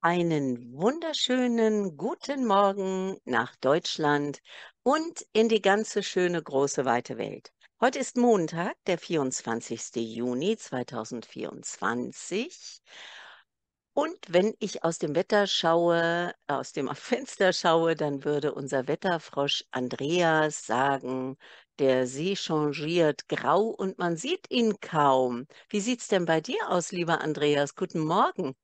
Einen wunderschönen guten Morgen nach Deutschland und in die ganze schöne große weite Welt. Heute ist Montag, der 24. Juni 2024. Und wenn ich aus dem Wetter schaue, äh, aus dem Fenster schaue, dann würde unser Wetterfrosch Andreas sagen, der See changiert grau und man sieht ihn kaum. Wie sieht's denn bei dir aus, lieber Andreas? Guten Morgen.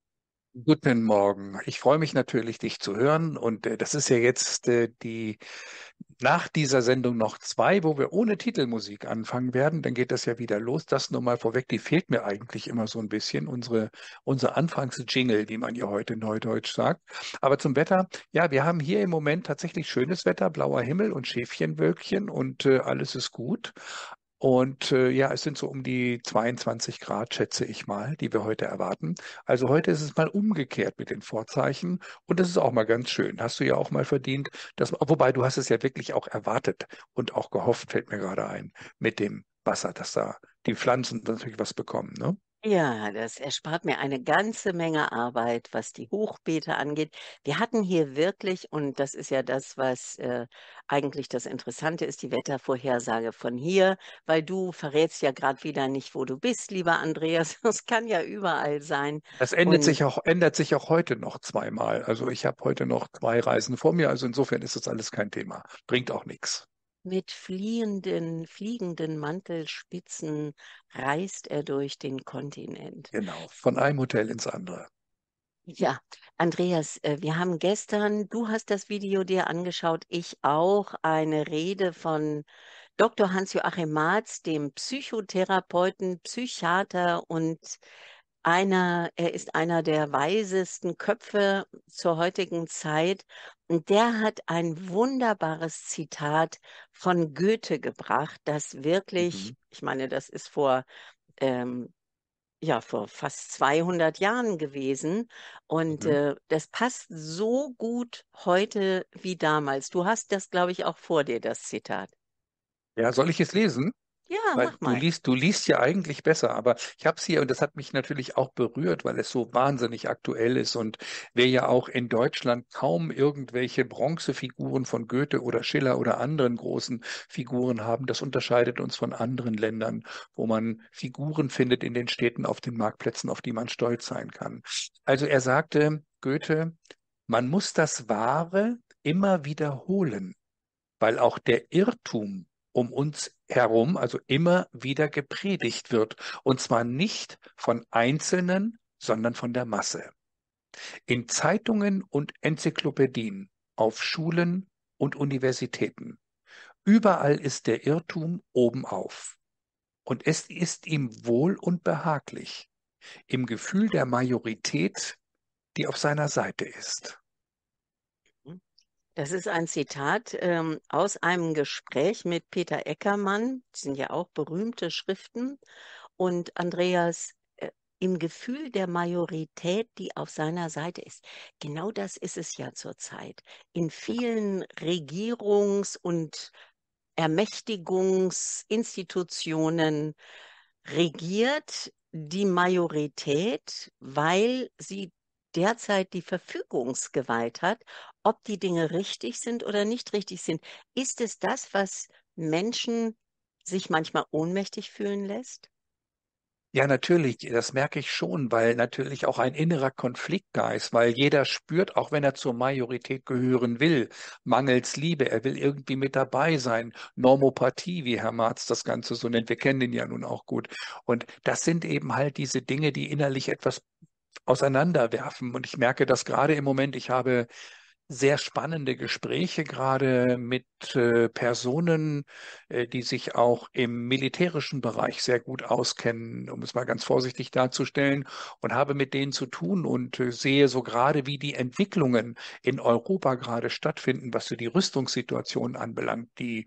Guten Morgen. Ich freue mich natürlich, dich zu hören. Und äh, das ist ja jetzt äh, die nach dieser Sendung noch zwei, wo wir ohne Titelmusik anfangen werden. Dann geht das ja wieder los. Das nur mal vorweg, die fehlt mir eigentlich immer so ein bisschen, unsere, unsere Anfangsjingle, wie man ja heute in Neudeutsch sagt. Aber zum Wetter, ja, wir haben hier im Moment tatsächlich schönes Wetter, blauer Himmel und Schäfchenwölkchen und äh, alles ist gut. Und äh, ja, es sind so um die 22 Grad, schätze ich mal, die wir heute erwarten. Also heute ist es mal umgekehrt mit den Vorzeichen. Und das ist auch mal ganz schön. Hast du ja auch mal verdient, dass, wobei du hast es ja wirklich auch erwartet und auch gehofft, fällt mir gerade ein, mit dem Wasser, dass da die Pflanzen natürlich was bekommen. Ne? Ja, das erspart mir eine ganze Menge Arbeit, was die Hochbeete angeht. Wir hatten hier wirklich, und das ist ja das, was äh, eigentlich das Interessante ist, die Wettervorhersage von hier, weil du verrätst ja gerade wieder nicht, wo du bist, lieber Andreas. Das kann ja überall sein. Das ändert, und, sich, auch, ändert sich auch heute noch zweimal. Also ich habe heute noch zwei Reisen vor mir, also insofern ist das alles kein Thema. Bringt auch nichts. Mit fliehenden, fliegenden Mantelspitzen reist er durch den Kontinent. Genau, von einem Hotel ins andere. Ja, Andreas, äh, wir haben gestern, du hast das Video dir angeschaut, ich auch, eine Rede von Dr. Hans-Joachim Marz, dem Psychotherapeuten, Psychiater und einer, er ist einer der weisesten Köpfe zur heutigen Zeit und der hat ein wunderbares Zitat von Goethe gebracht, das wirklich, mhm. ich meine, das ist vor ähm, ja vor fast 200 Jahren gewesen und mhm. äh, das passt so gut heute wie damals. Du hast das, glaube ich, auch vor dir das Zitat. Ja, soll ich es lesen? Ja, weil mach mal. Du liest, du liest ja eigentlich besser, aber ich habe es hier und das hat mich natürlich auch berührt, weil es so wahnsinnig aktuell ist und wir ja auch in Deutschland kaum irgendwelche Bronzefiguren von Goethe oder Schiller oder anderen großen Figuren haben. Das unterscheidet uns von anderen Ländern, wo man Figuren findet in den Städten auf den Marktplätzen, auf die man stolz sein kann. Also er sagte, Goethe, man muss das Wahre immer wiederholen, weil auch der Irrtum um uns herum, also immer wieder gepredigt wird. Und zwar nicht von Einzelnen, sondern von der Masse. In Zeitungen und Enzyklopädien, auf Schulen und Universitäten. Überall ist der Irrtum oben auf. Und es ist ihm wohl und behaglich, im Gefühl der Majorität, die auf seiner Seite ist. Das ist ein Zitat ähm, aus einem Gespräch mit Peter Eckermann, das sind ja auch berühmte Schriften, und Andreas äh, im Gefühl der Majorität, die auf seiner Seite ist. Genau das ist es ja zurzeit. In vielen Regierungs- und Ermächtigungsinstitutionen regiert die Majorität, weil sie derzeit die Verfügungsgewalt hat, ob die Dinge richtig sind oder nicht richtig sind. Ist es das, was Menschen sich manchmal ohnmächtig fühlen lässt? Ja, natürlich, das merke ich schon, weil natürlich auch ein innerer Konflikt da ist, weil jeder spürt, auch wenn er zur Majorität gehören will, mangels Liebe, er will irgendwie mit dabei sein, Normopathie, wie Herr Marz das Ganze so nennt, wir kennen ihn ja nun auch gut. Und das sind eben halt diese Dinge, die innerlich etwas auseinanderwerfen. Und ich merke das gerade im Moment. Ich habe sehr spannende Gespräche gerade mit äh, Personen, äh, die sich auch im militärischen Bereich sehr gut auskennen, um es mal ganz vorsichtig darzustellen, und habe mit denen zu tun und äh, sehe so gerade, wie die Entwicklungen in Europa gerade stattfinden, was so die Rüstungssituation anbelangt, die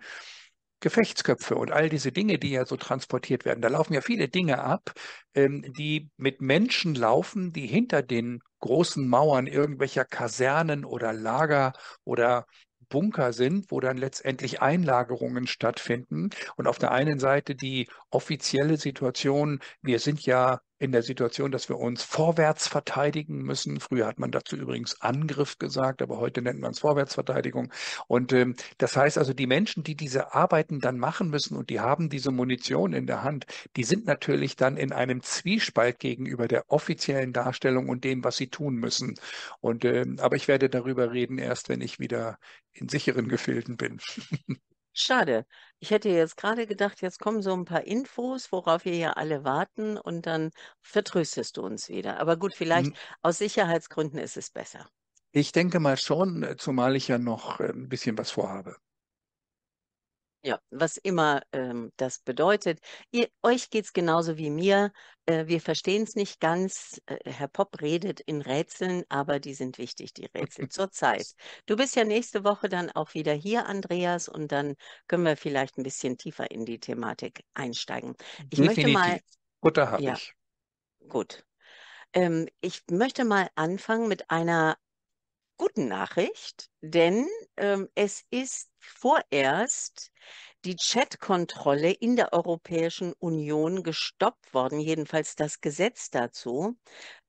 Gefechtsköpfe und all diese Dinge, die ja so transportiert werden. Da laufen ja viele Dinge ab, ähm, die mit Menschen laufen, die hinter den großen Mauern irgendwelcher Kasernen oder Lager oder Bunker sind, wo dann letztendlich Einlagerungen stattfinden. Und auf der einen Seite die offizielle Situation, wir sind ja in der Situation, dass wir uns vorwärts verteidigen müssen. Früher hat man dazu übrigens Angriff gesagt, aber heute nennt man es Vorwärtsverteidigung. Und ähm, das heißt also, die Menschen, die diese Arbeiten dann machen müssen und die haben diese Munition in der Hand, die sind natürlich dann in einem Zwiespalt gegenüber der offiziellen Darstellung und dem, was sie tun müssen. Und ähm, aber ich werde darüber reden erst, wenn ich wieder in sicheren Gefilden bin. Schade. Ich hätte jetzt gerade gedacht, jetzt kommen so ein paar Infos, worauf wir ja alle warten und dann vertröstest du uns wieder. Aber gut, vielleicht Hm. aus Sicherheitsgründen ist es besser. Ich denke mal schon, äh, zumal ich ja noch äh, ein bisschen was vorhabe. Ja, was immer ähm, das bedeutet. Ihr, euch es genauso wie mir. Äh, wir verstehen es nicht ganz. Äh, Herr Popp redet in Rätseln, aber die sind wichtig, die Rätsel zurzeit. Du bist ja nächste Woche dann auch wieder hier, Andreas, und dann können wir vielleicht ein bisschen tiefer in die Thematik einsteigen. Ich Definitiv. möchte mal. Butter habe ja, ich. Gut. Ähm, ich möchte mal anfangen mit einer guten Nachricht, denn ähm, es ist vorerst die Chatkontrolle in der Europäischen Union gestoppt worden, jedenfalls das Gesetz dazu.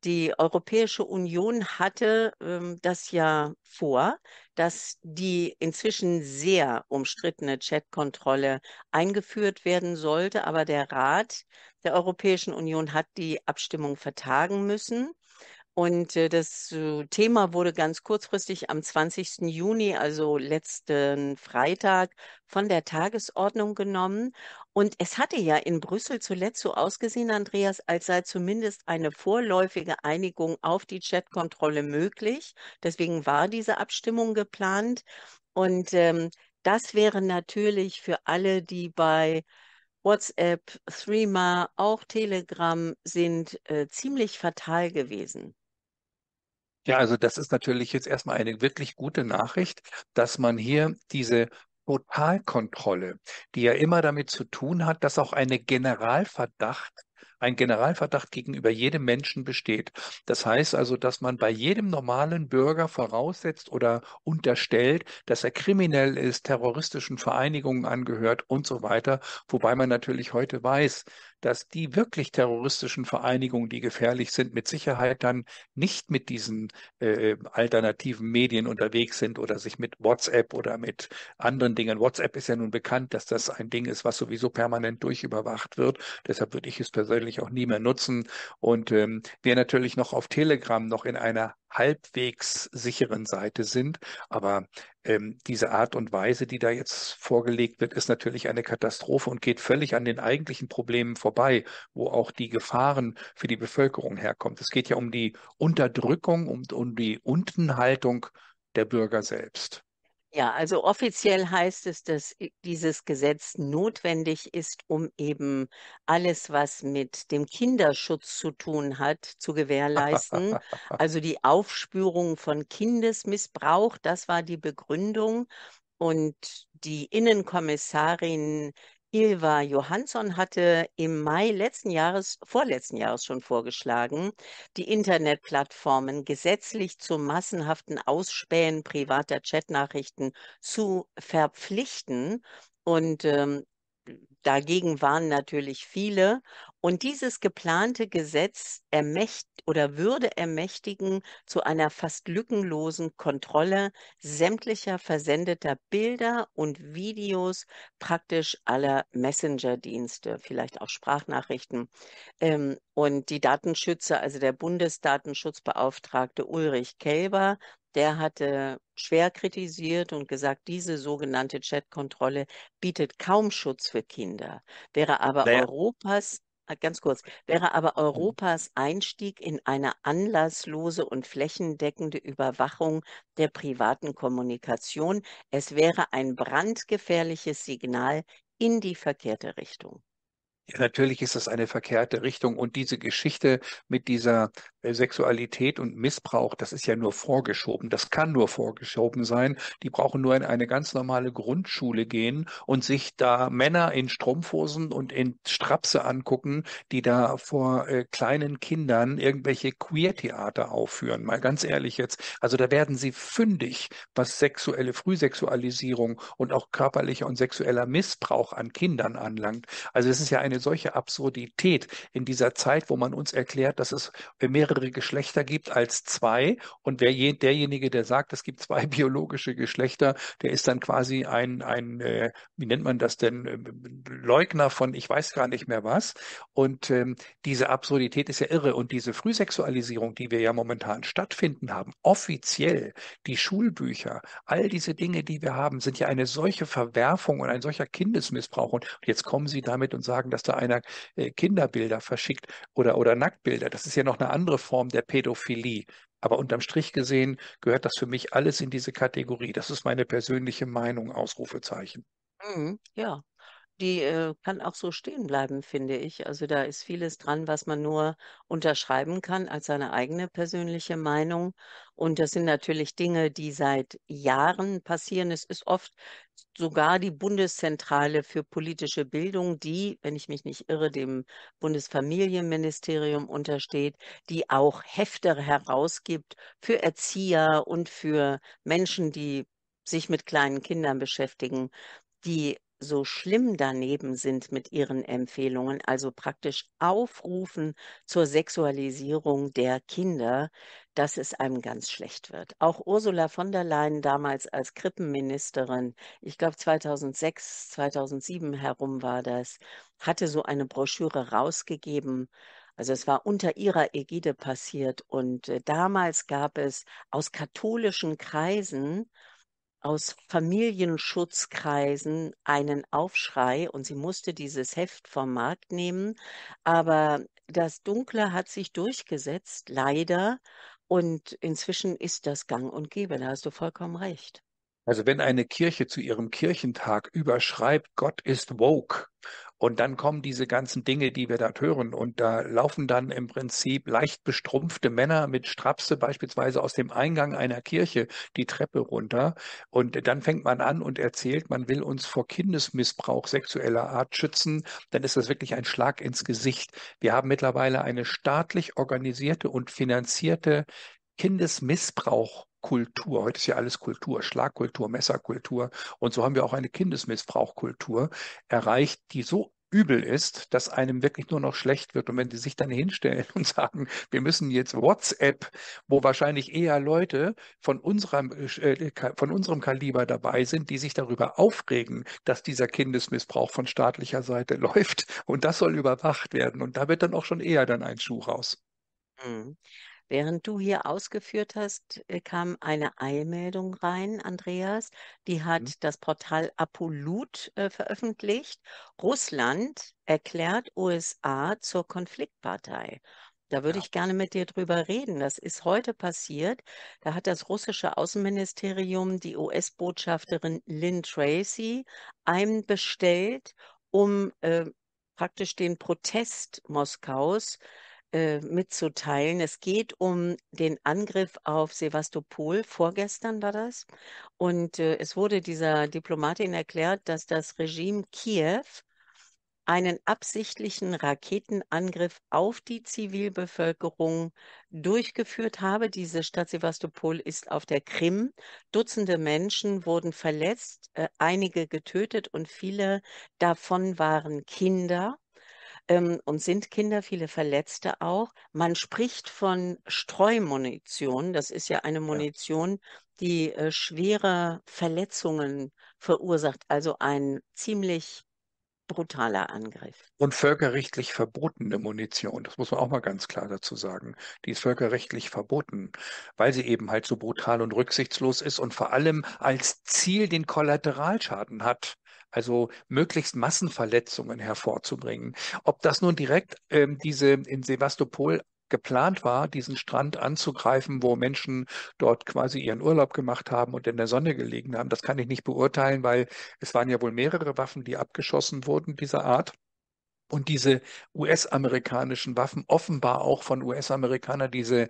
Die Europäische Union hatte ähm, das ja vor, dass die inzwischen sehr umstrittene Chatkontrolle eingeführt werden sollte, aber der Rat der Europäischen Union hat die Abstimmung vertagen müssen. Und äh, das äh, Thema wurde ganz kurzfristig am 20. Juni, also letzten Freitag, von der Tagesordnung genommen. Und es hatte ja in Brüssel zuletzt so ausgesehen, Andreas, als sei zumindest eine vorläufige Einigung auf die Chatkontrolle möglich. Deswegen war diese Abstimmung geplant. Und ähm, das wäre natürlich für alle, die bei WhatsApp, Threema, auch Telegram sind, äh, ziemlich fatal gewesen. Ja, also das ist natürlich jetzt erstmal eine wirklich gute Nachricht, dass man hier diese Totalkontrolle, die ja immer damit zu tun hat, dass auch eine Generalverdacht ein Generalverdacht gegenüber jedem Menschen besteht. Das heißt also, dass man bei jedem normalen Bürger voraussetzt oder unterstellt, dass er kriminell ist, terroristischen Vereinigungen angehört und so weiter. Wobei man natürlich heute weiß, dass die wirklich terroristischen Vereinigungen, die gefährlich sind, mit Sicherheit dann nicht mit diesen äh, alternativen Medien unterwegs sind oder sich mit WhatsApp oder mit anderen Dingen. WhatsApp ist ja nun bekannt, dass das ein Ding ist, was sowieso permanent durchüberwacht wird. Deshalb würde ich es persönlich auch nie mehr nutzen. Und ähm, wer natürlich noch auf Telegram noch in einer halbwegs sicheren Seite sind. Aber ähm, diese Art und Weise, die da jetzt vorgelegt wird, ist natürlich eine Katastrophe und geht völlig an den eigentlichen Problemen vorbei, wo auch die Gefahren für die Bevölkerung herkommt. Es geht ja um die Unterdrückung und um die Untenhaltung der Bürger selbst. Ja, also offiziell heißt es, dass dieses Gesetz notwendig ist, um eben alles, was mit dem Kinderschutz zu tun hat, zu gewährleisten. Also die Aufspürung von Kindesmissbrauch, das war die Begründung. Und die Innenkommissarin Ilva Johansson hatte im Mai letzten Jahres, vorletzten Jahres schon vorgeschlagen, die Internetplattformen gesetzlich zum massenhaften Ausspähen privater Chatnachrichten zu verpflichten. Und ähm, Dagegen waren natürlich viele. Und dieses geplante Gesetz ermächt oder würde ermächtigen zu einer fast lückenlosen Kontrolle sämtlicher versendeter Bilder und Videos praktisch aller Messenger-Dienste, vielleicht auch Sprachnachrichten. Ähm, und die Datenschützer, also der Bundesdatenschutzbeauftragte Ulrich Kelber, der hatte schwer kritisiert und gesagt, diese sogenannte Chatkontrolle bietet kaum Schutz für Kinder, wäre aber naja. Europas ah, ganz kurz, wäre aber mhm. Europas Einstieg in eine anlasslose und flächendeckende Überwachung der privaten Kommunikation. Es wäre ein brandgefährliches Signal in die verkehrte Richtung natürlich ist das eine verkehrte Richtung. Und diese Geschichte mit dieser äh, Sexualität und Missbrauch, das ist ja nur vorgeschoben. Das kann nur vorgeschoben sein. Die brauchen nur in eine ganz normale Grundschule gehen und sich da Männer in Strumpfhosen und in Strapse angucken, die da vor äh, kleinen Kindern irgendwelche Queer-Theater aufführen. Mal ganz ehrlich jetzt. Also da werden sie fündig, was sexuelle Frühsexualisierung und auch körperlicher und sexueller Missbrauch an Kindern anlangt. Also es ist ja eine eine solche Absurdität in dieser Zeit, wo man uns erklärt, dass es mehrere Geschlechter gibt als zwei. Und wer je, derjenige, der sagt, es gibt zwei biologische Geschlechter, der ist dann quasi ein, ein äh, wie nennt man das denn, ähm, Leugner von ich weiß gar nicht mehr was. Und ähm, diese Absurdität ist ja irre. Und diese Frühsexualisierung, die wir ja momentan stattfinden haben, offiziell, die Schulbücher, all diese Dinge, die wir haben, sind ja eine solche Verwerfung und ein solcher Kindesmissbrauch. Und jetzt kommen sie damit und sagen, dass Muster einer äh, Kinderbilder verschickt oder, oder Nacktbilder. Das ist ja noch eine andere Form der Pädophilie. Aber unterm Strich gesehen gehört das für mich alles in diese Kategorie. Das ist meine persönliche Meinung, Ausrufezeichen. Mhm, ja, die äh, kann auch so stehen bleiben, finde ich. Also da ist vieles dran, was man nur unterschreiben kann als seine eigene persönliche Meinung. Und das sind natürlich Dinge, die seit Jahren passieren. Es ist oft sogar die Bundeszentrale für politische Bildung, die, wenn ich mich nicht irre, dem Bundesfamilienministerium untersteht, die auch Hefte herausgibt für Erzieher und für Menschen, die sich mit kleinen Kindern beschäftigen, die so schlimm daneben sind mit ihren Empfehlungen, also praktisch aufrufen zur Sexualisierung der Kinder, dass es einem ganz schlecht wird. Auch Ursula von der Leyen damals als Krippenministerin, ich glaube 2006, 2007 herum war das, hatte so eine Broschüre rausgegeben, also es war unter ihrer Ägide passiert und äh, damals gab es aus katholischen Kreisen aus Familienschutzkreisen einen Aufschrei und sie musste dieses Heft vom Markt nehmen. Aber das Dunkle hat sich durchgesetzt, leider. Und inzwischen ist das gang und gäbe, da hast du vollkommen recht. Also wenn eine Kirche zu ihrem Kirchentag überschreibt, Gott ist woke, und dann kommen diese ganzen Dinge, die wir dort hören. Und da laufen dann im Prinzip leicht bestrumpfte Männer mit Strapse beispielsweise aus dem Eingang einer Kirche die Treppe runter. Und dann fängt man an und erzählt, man will uns vor Kindesmissbrauch sexueller Art schützen. Dann ist das wirklich ein Schlag ins Gesicht. Wir haben mittlerweile eine staatlich organisierte und finanzierte Kindesmissbrauch Kultur. Heute ist ja alles Kultur, Schlagkultur, Messerkultur. Und so haben wir auch eine Kindesmissbrauchkultur erreicht, die so übel ist, dass einem wirklich nur noch schlecht wird. Und wenn die sich dann hinstellen und sagen, wir müssen jetzt WhatsApp, wo wahrscheinlich eher Leute von unserem, äh, von unserem Kaliber dabei sind, die sich darüber aufregen, dass dieser Kindesmissbrauch von staatlicher Seite läuft. Und das soll überwacht werden. Und da wird dann auch schon eher dann ein Schuh raus. Mhm. Während du hier ausgeführt hast, äh, kam eine Eilmeldung rein, Andreas. Die hat mhm. das Portal Apolut äh, veröffentlicht. Russland erklärt USA zur Konfliktpartei. Da würde ja. ich gerne mit dir drüber reden. Das ist heute passiert. Da hat das russische Außenministerium die US-Botschafterin Lynn Tracy einbestellt, um äh, praktisch den Protest Moskaus äh, mitzuteilen. Es geht um den Angriff auf Sevastopol. Vorgestern war das. Und äh, es wurde dieser Diplomatin erklärt, dass das Regime Kiew einen absichtlichen Raketenangriff auf die Zivilbevölkerung durchgeführt habe. Diese Stadt Sevastopol ist auf der Krim. Dutzende Menschen wurden verletzt, äh, einige getötet und viele davon waren Kinder ähm, und sind Kinder, viele Verletzte auch. Man spricht von Streumunition. Das ist ja eine Munition, ja. die äh, schwere Verletzungen verursacht. Also ein ziemlich brutaler Angriff. Und völkerrechtlich verbotene Munition, das muss man auch mal ganz klar dazu sagen. Die ist völkerrechtlich verboten, weil sie eben halt so brutal und rücksichtslos ist und vor allem als Ziel den Kollateralschaden hat also möglichst Massenverletzungen hervorzubringen. Ob das nun direkt ähm, diese in Sevastopol geplant war, diesen Strand anzugreifen, wo Menschen dort quasi ihren Urlaub gemacht haben und in der Sonne gelegen haben. Das kann ich nicht beurteilen, weil es waren ja wohl mehrere Waffen, die abgeschossen wurden dieser Art. Und diese US-amerikanischen Waffen, offenbar auch von US-Amerikanern, diese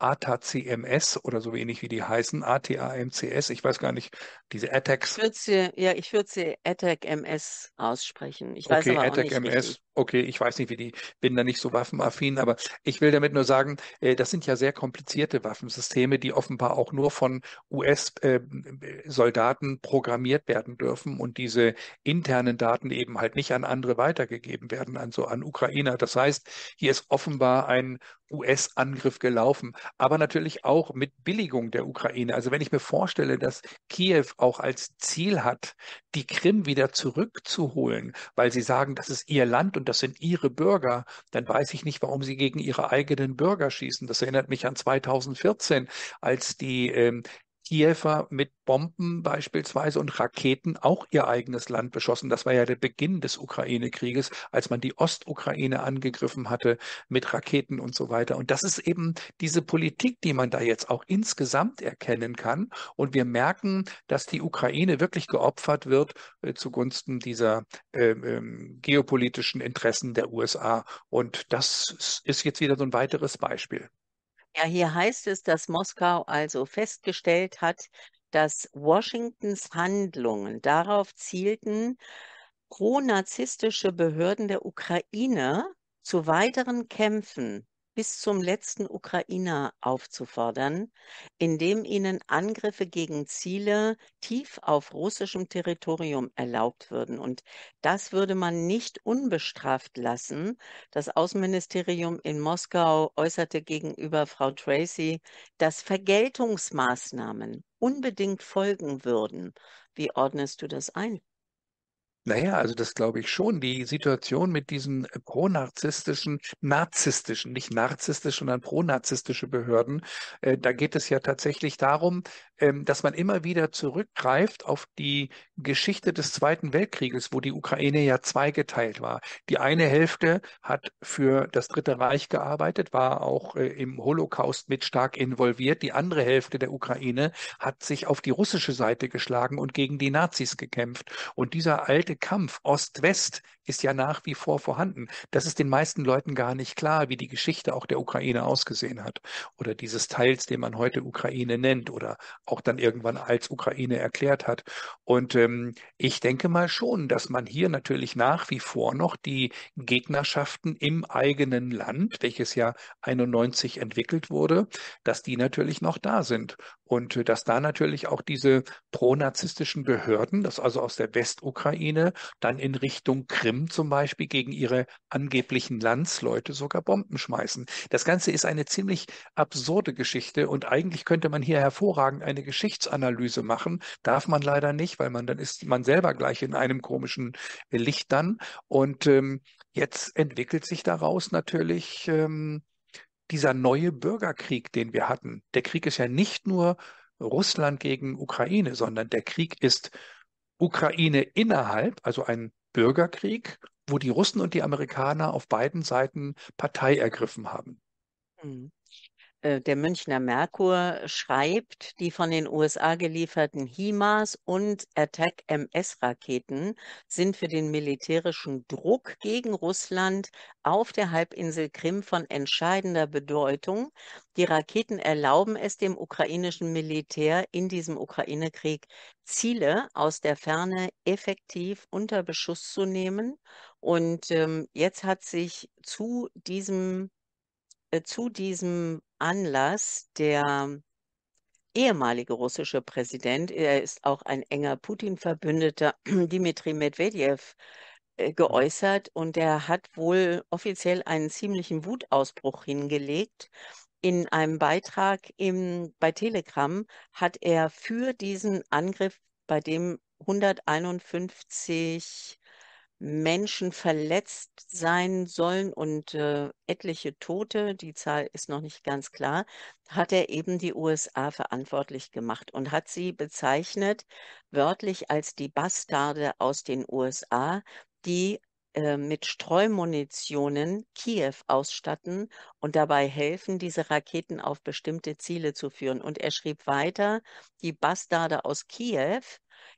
ATACMS oder so ähnlich wie die heißen, ATAMCS, ich weiß gar nicht, diese ATACs. Ich würde sie, ja, ich sie ATACMS aussprechen. Ich okay, weiß aber auch nicht MS. Richtig. Okay, ich weiß nicht, wie die, bin da nicht so waffenaffin, aber ich will damit nur sagen, äh, das sind ja sehr komplizierte Waffensysteme, die offenbar auch nur von US-Soldaten ähm, programmiert werden dürfen und diese internen Daten eben halt nicht an andere weitergegeben werden, also an Ukrainer. Das heißt, hier ist offenbar ein US-Angriff gelaufen, aber natürlich auch mit Billigung der Ukraine. Also wenn ich mir vorstelle, dass Kiew auch als Ziel hat, die Krim wieder zurückzuholen, weil sie sagen, das ist ihr Land und das sind ihre Bürger, dann weiß ich nicht, warum sie gegen ihre eigenen Bürger schießen. Das erinnert mich an 2014, als die ähm, Kiefer mit Bomben beispielsweise und Raketen auch ihr eigenes Land beschossen. Das war ja der Beginn des Ukraine-Krieges, als man die Ostukraine angegriffen hatte mit Raketen und so weiter. Und das ist eben diese Politik, die man da jetzt auch insgesamt erkennen kann. Und wir merken, dass die Ukraine wirklich geopfert wird äh, zugunsten dieser äh, äh, geopolitischen Interessen der USA. Und das ist jetzt wieder so ein weiteres Beispiel. Ja, hier heißt es, dass Moskau also festgestellt hat, dass Washingtons Handlungen darauf zielten, pro-nazistische Behörden der Ukraine zu weiteren Kämpfen bis zum letzten Ukrainer aufzufordern, indem ihnen Angriffe gegen Ziele tief auf russischem Territorium erlaubt würden. Und das würde man nicht unbestraft lassen. Das Außenministerium in Moskau äußerte gegenüber Frau Tracy, dass Vergeltungsmaßnahmen unbedingt folgen würden. Wie ordnest du das ein? Naja, also das glaube ich schon. Die Situation mit diesen äh, pronarzistischen, narzisstischen, nicht narzisstisch, sondern pronarzistische Behörden, äh, da geht es ja tatsächlich darum, ähm, dass man immer wieder zurückgreift auf die Geschichte des Zweiten Weltkrieges, wo die Ukraine ja zweigeteilt war. Die eine Hälfte hat für das Dritte Reich gearbeitet, war auch äh, im Holocaust mit stark involviert. Die andere Hälfte der Ukraine hat sich auf die russische Seite geschlagen und gegen die Nazis gekämpft. Und dieser alte Kampf Ost-West ist ja nach wie vor vorhanden. Das ist den meisten Leuten gar nicht klar, wie die Geschichte auch der Ukraine ausgesehen hat oder dieses Teils, den man heute Ukraine nennt oder auch dann irgendwann als Ukraine erklärt hat. Und ähm, ich denke mal schon, dass man hier natürlich nach wie vor noch die Gegnerschaften im eigenen Land, welches ja 91 entwickelt wurde, dass die natürlich noch da sind und äh, dass da natürlich auch diese pronarzistischen Behörden, das also aus der Westukraine dann in Richtung Krim Krim zum Beispiel gegen ihre angeblichen Landsleute sogar Bomben schmeißen. Das Ganze ist eine ziemlich absurde Geschichte und eigentlich könnte man hier hervorragend eine Geschichtsanalyse machen. Darf man leider nicht, weil man dann ist man selber gleich in einem komischen äh, Licht dann. Und ähm, jetzt entwickelt sich daraus natürlich ähm, dieser neue Bürgerkrieg, den wir hatten. Der Krieg ist ja nicht nur Russland gegen Ukraine, sondern der Krieg ist Ukraine innerhalb, also ein Bürgerkrieg, wo die Russen und die Amerikaner auf beiden Seiten Partei ergriffen haben. Mhm. Äh, der Münchner Merkur schreibt, die von den USA gelieferten HIMARS und Attack MS-Raketen sind für den militärischen Druck gegen Russland auf der Halbinsel Krim von entscheidender Bedeutung. Die Raketen erlauben es dem ukrainischen Militär in diesem Ukraine-Krieg Ziele aus der Ferne effektiv unter Beschuss zu nehmen. Und ähm, jetzt hat sich zu diesem äh, zu diesem Anlass der ehemalige russische Präsident, er ist auch ein enger Putin-Verbündeter, Dmitri Medvedev, äh, mhm. geäußert und er hat wohl offiziell einen ziemlichen Wutausbruch hingelegt. In einem Beitrag im, bei Telegram hat er für diesen Angriff, bei dem 151 Menschen verletzt sein sollen und äh, etliche Tote, die Zahl ist noch nicht ganz klar, hat er eben die USA verantwortlich gemacht und hat sie bezeichnet wörtlich als die Bastarde aus den USA, die äh, mit Streumunitionen Kiew ausstatten und dabei helfen, diese Raketen auf bestimmte Ziele zu führen. Und er schrieb weiter, die Bastarde aus Kiew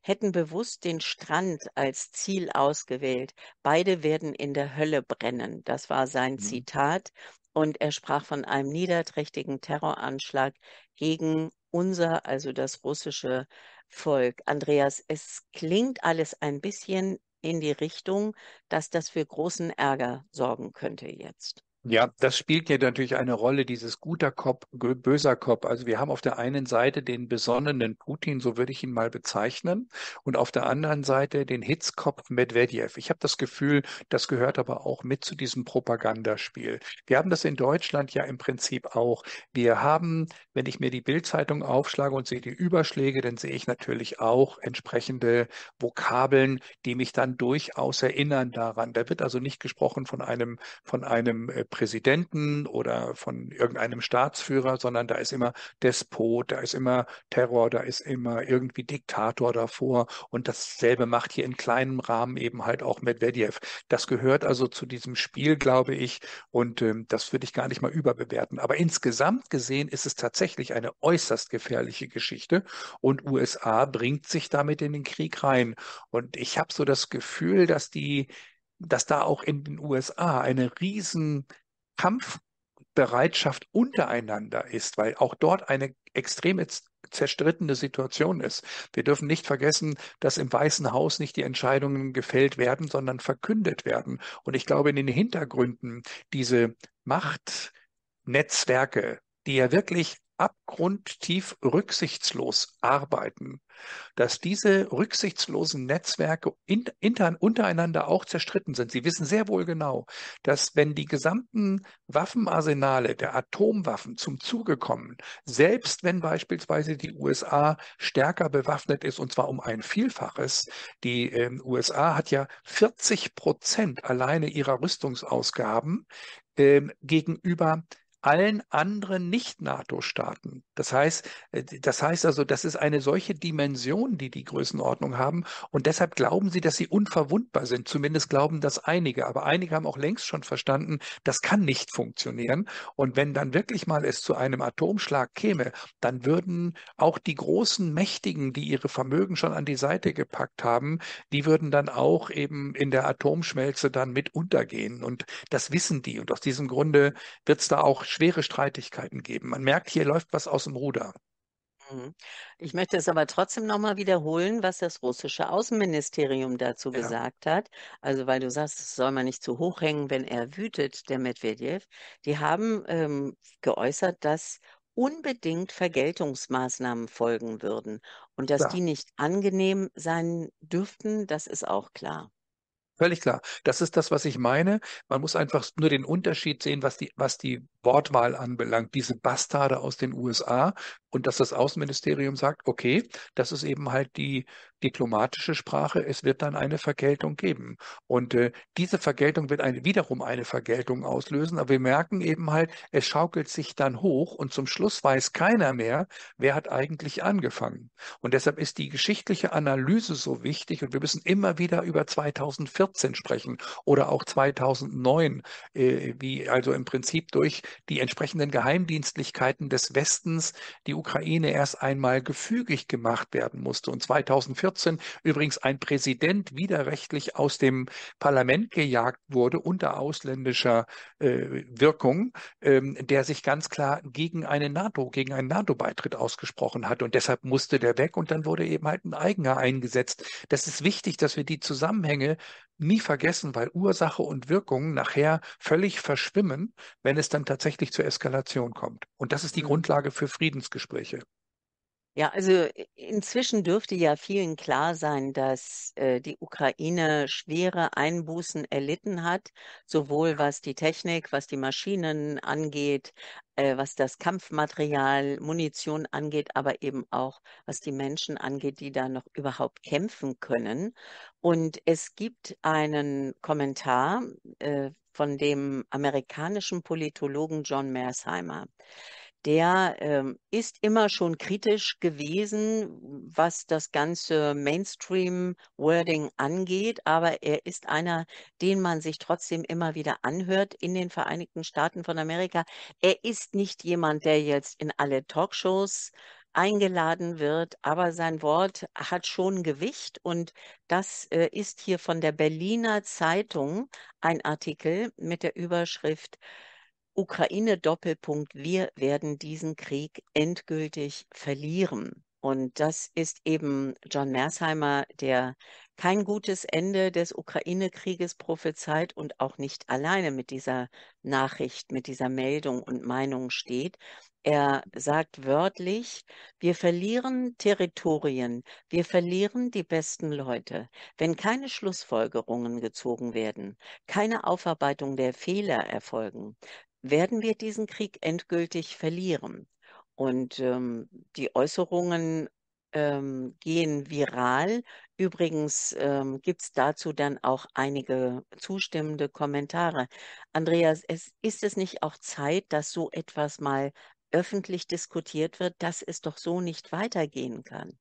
hätten bewusst den Strand als Ziel ausgewählt. Beide werden in der Hölle brennen. Das war sein mhm. Zitat. Und er sprach von einem niederträchtigen Terroranschlag gegen unser, also das russische Volk. Andreas, es klingt alles ein bisschen in die Richtung, dass das für großen Ärger sorgen könnte jetzt. Ja, das spielt ja natürlich eine Rolle, dieses guter Kopf, böser Kopf. Also wir haben auf der einen Seite den besonnenen Putin, so würde ich ihn mal bezeichnen, und auf der anderen Seite den Hitzkopf Medvedev. Ich habe das Gefühl, das gehört aber auch mit zu diesem Propagandaspiel. Wir haben das in Deutschland ja im Prinzip auch. Wir haben, wenn ich mir die Bildzeitung aufschlage und sehe die Überschläge, dann sehe ich natürlich auch entsprechende Vokabeln, die mich dann durchaus erinnern daran. Da wird also nicht gesprochen von einem, von einem äh, Präsidenten oder von irgendeinem Staatsführer, sondern da ist immer Despot, da ist immer Terror, da ist immer irgendwie Diktator davor. Und dasselbe macht hier in kleinem Rahmen eben halt auch Medvedev. Das gehört also zu diesem Spiel, glaube ich. Und ähm, das würde ich gar nicht mal überbewerten. Aber insgesamt gesehen ist es tatsächlich eine äußerst gefährliche Geschichte. Und USA bringt sich damit in den Krieg rein. Und ich habe so das Gefühl, dass die dass da auch in den USA eine riesen Kampfbereitschaft untereinander ist, weil auch dort eine extreme zerstrittene Situation ist. Wir dürfen nicht vergessen, dass im Weißen Haus nicht die Entscheidungen gefällt werden, sondern verkündet werden. Und ich glaube, in den Hintergründen diese Machtnetzwerke, die ja wirklich abgrundtief rücksichtslos arbeiten, dass diese rücksichtslosen Netzwerke in, intern untereinander auch zerstritten sind. Sie wissen sehr wohl genau, dass wenn die gesamten Waffenarsenale der Atomwaffen zum Zuge kommen, selbst wenn beispielsweise die USA stärker bewaffnet ist, und zwar um ein Vielfaches, die äh, USA hat ja 40 Prozent alleine ihrer Rüstungsausgaben äh, gegenüber allen anderen Nicht-NATO-Staaten. Das heißt, äh, das heißt also, das ist eine solche Dimension, die die Größenordnung haben. Und deshalb glauben sie, dass sie unverwundbar sind. Zumindest glauben das einige. Aber einige haben auch längst schon verstanden, das kann nicht funktionieren. Und wenn dann wirklich mal es zu einem Atomschlag käme, dann würden auch die großen Mächtigen, die ihre Vermögen schon an die Seite gepackt haben, die würden dann auch eben in der Atomschmelze dann mit untergehen. Und das wissen die. Und aus diesem Grunde wird es da auch schwierig schwere Streitigkeiten geben. Man merkt, hier läuft was aus dem Ruder. Mhm. Ich möchte es aber trotzdem nochmal wiederholen, was das russische Außenministerium dazu ja. gesagt hat. Also, weil du sagst, es soll man nicht zu hoch hängen, wenn er wütet, der Medvedev. Die haben ähm, geäußert, dass unbedingt Vergeltungsmaßnahmen folgen würden und dass klar. die nicht angenehm sein dürften, das ist auch klar. Völlig klar. Das ist das, was ich meine. Man muss einfach nur den Unterschied sehen, was die, was die Wortwahl anbelangt, diese Bastarde aus den USA und dass das Außenministerium sagt, okay, das ist eben halt die diplomatische Sprache, es wird dann eine Vergeltung geben. Und äh, diese Vergeltung wird eine, wiederum eine Vergeltung auslösen, aber wir merken eben halt, es schaukelt sich dann hoch und zum Schluss weiß keiner mehr, wer hat eigentlich angefangen. Und deshalb ist die geschichtliche Analyse so wichtig und wir müssen immer wieder über 2014 sprechen oder auch 2009, äh, wie also im Prinzip durch die entsprechenden Geheimdienstlichkeiten des Westens die Ukraine erst einmal gefügig gemacht werden musste. Und 2014 übrigens ein Präsident widerrechtlich aus dem Parlament gejagt wurde unter ausländischer äh, Wirkung, ähm, der sich ganz klar gegen eine NATO, gegen einen NATO-Beitritt ausgesprochen hat. Und deshalb musste der weg und dann wurde eben halt ein eigener eingesetzt. Das ist wichtig, dass wir die Zusammenhänge nie vergessen, weil Ursache und Wirkung nachher völlig verschwimmen, wenn es dann tatsächlich zur Eskalation kommt. Und das ist die mhm. Grundlage für Friedensgespräche. Ja, also inzwischen dürfte ja vielen klar sein, dass äh, die Ukraine schwere Einbußen erlitten hat, sowohl was die Technik, was die Maschinen angeht, äh, was das Kampfmaterial, Munition angeht, aber eben auch was die Menschen angeht, die da noch überhaupt kämpfen können. Und es gibt einen Kommentar äh, von dem amerikanischen Politologen John Mersheimer der ähm, ist immer schon kritisch gewesen, was das ganze Mainstream-Wording angeht, aber er ist einer, den man sich trotzdem immer wieder anhört in den Vereinigten Staaten von Amerika. Er ist nicht jemand, der jetzt in alle Talkshows eingeladen wird, aber sein Wort hat schon Gewicht und das äh, ist hier von der Berliner Zeitung ein Artikel mit der Überschrift Ukraine Doppelpunkt, wir werden diesen Krieg endgültig verlieren. Und das ist eben John Mersheimer, der kein gutes Ende des Ukraine-Krieges prophezeit und auch nicht alleine mit dieser Nachricht, mit dieser Meldung und Meinung steht. Er sagt wörtlich, wir verlieren Territorien, wir verlieren die besten Leute, wenn keine Schlussfolgerungen gezogen werden, keine Aufarbeitung der Fehler erfolgen, werden wir diesen Krieg endgültig verlieren. Und ähm, die Äußerungen ähm, gehen viral. Übrigens ähm, gibt es dazu dann auch einige zustimmende Kommentare. Andreas, es, ist es nicht auch Zeit, dass so etwas mal öffentlich diskutiert wird, dass es doch so nicht weitergehen kann?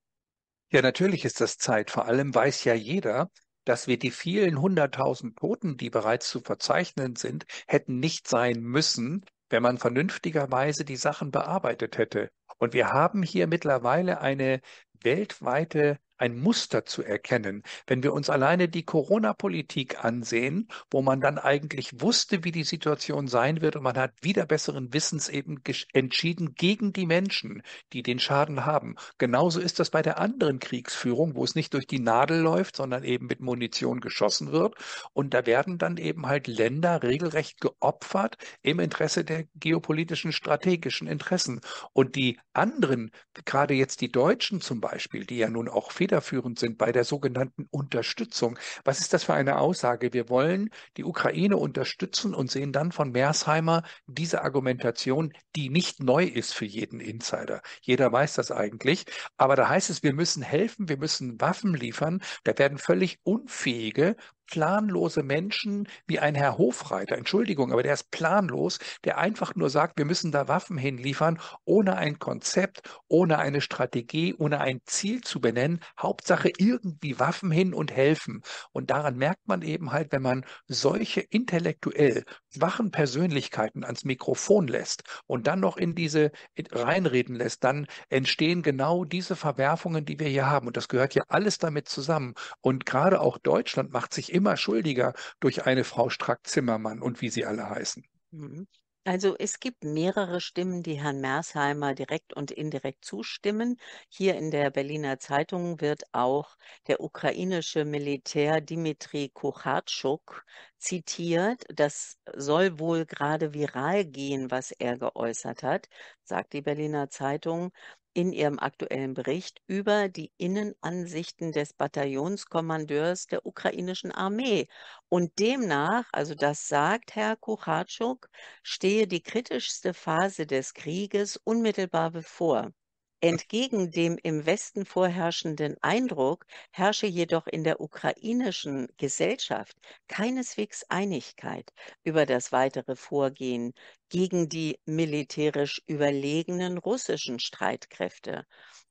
Ja, natürlich ist das Zeit. Vor allem weiß ja jeder, dass wir die vielen hunderttausend Toten, die bereits zu verzeichnen sind, hätten nicht sein müssen, wenn man vernünftigerweise die Sachen bearbeitet hätte. Und wir haben hier mittlerweile eine weltweite ein Muster zu erkennen. Wenn wir uns alleine die Corona-Politik ansehen, wo man dann eigentlich wusste, wie die Situation sein wird und man hat wieder besseren Wissens eben entschieden gegen die Menschen, die den Schaden haben. Genauso ist das bei der anderen Kriegsführung, wo es nicht durch die Nadel läuft, sondern eben mit Munition geschossen wird. Und da werden dann eben halt Länder regelrecht geopfert im Interesse der geopolitischen, strategischen Interessen. Und die anderen, gerade jetzt die Deutschen zum Beispiel, die ja nun auch viel federführend sind bei der sogenannten Unterstützung. Was ist das für eine Aussage? Wir wollen die Ukraine unterstützen und sehen dann von Mersheimer diese Argumentation, die nicht neu ist für jeden Insider. Jeder weiß das eigentlich. Aber da heißt es, wir müssen helfen, wir müssen Waffen liefern. Da werden völlig unfähige planlose Menschen wie ein Herr Hofreiter, Entschuldigung, aber der ist planlos, der einfach nur sagt, wir müssen da Waffen hinliefern, ohne ein Konzept, ohne eine Strategie, ohne ein Ziel zu benennen. Hauptsache irgendwie Waffen hin und helfen. Und daran merkt man eben halt, wenn man solche intellektuell wachen Persönlichkeiten ans Mikrofon lässt und dann noch in diese reinreden lässt, dann entstehen genau diese Verwerfungen, die wir hier haben. Und das gehört ja alles damit zusammen. Und gerade auch Deutschland macht sich immer schuldiger durch eine Frau Strack-Zimmermann und wie sie alle heißen. Mhm. Also es gibt mehrere Stimmen, die Herrn Mersheimer direkt und indirekt zustimmen. Hier in der Berliner Zeitung wird auch der ukrainische Militär Dmitri Kuchatschuk zitiert, das soll wohl gerade viral gehen, was er geäußert hat, sagt die Berliner Zeitung in ihrem aktuellen Bericht über die Innenansichten des Bataillonskommandeurs der ukrainischen Armee. Und demnach, also das sagt Herr Kuchatschuk, stehe die kritischste Phase des Krieges unmittelbar bevor. Entgegen dem im Westen vorherrschenden Eindruck herrsche jedoch in der ukrainischen Gesellschaft keineswegs Einigkeit über das weitere Vorgehen gegen die militärisch überlegenen russischen Streitkräfte.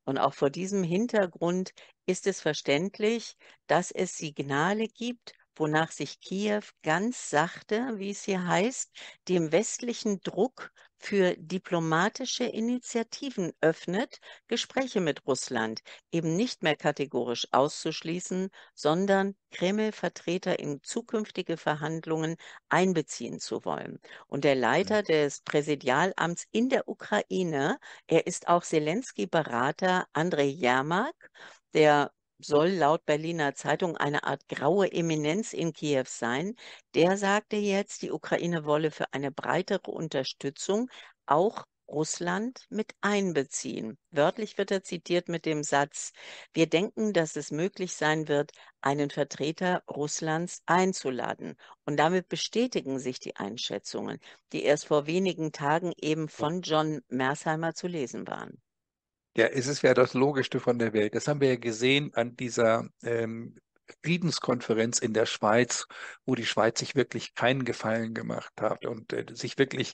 Und auch vor diesem Hintergrund ist es verständlich, dass es Signale gibt, wonach sich Kiew ganz sachte, wie es hier heißt, dem westlichen Druck für diplomatische Initiativen öffnet, Gespräche mit Russland eben nicht mehr kategorisch auszuschließen, sondern Kreml-Vertreter in zukünftige Verhandlungen einbeziehen zu wollen. Und der Leiter des Präsidialamts in der Ukraine, er ist auch Zelensky-Berater Andrei Jermak, der soll laut Berliner Zeitung eine Art graue Eminenz in Kiew sein, der sagte jetzt, die Ukraine wolle für eine breitere Unterstützung auch Russland mit einbeziehen. Wörtlich wird er zitiert mit dem Satz, wir denken, dass es möglich sein wird, einen Vertreter Russlands einzuladen. Und damit bestätigen sich die Einschätzungen, die erst vor wenigen Tagen eben von John Mersheimer zu lesen waren ja, es ist ja das Logischste von der Welt. Das haben wir ja gesehen an dieser ähm, Friedenskonferenz in der Schweiz, wo die Schweiz sich wirklich keinen Gefallen gemacht hat und äh, sich wirklich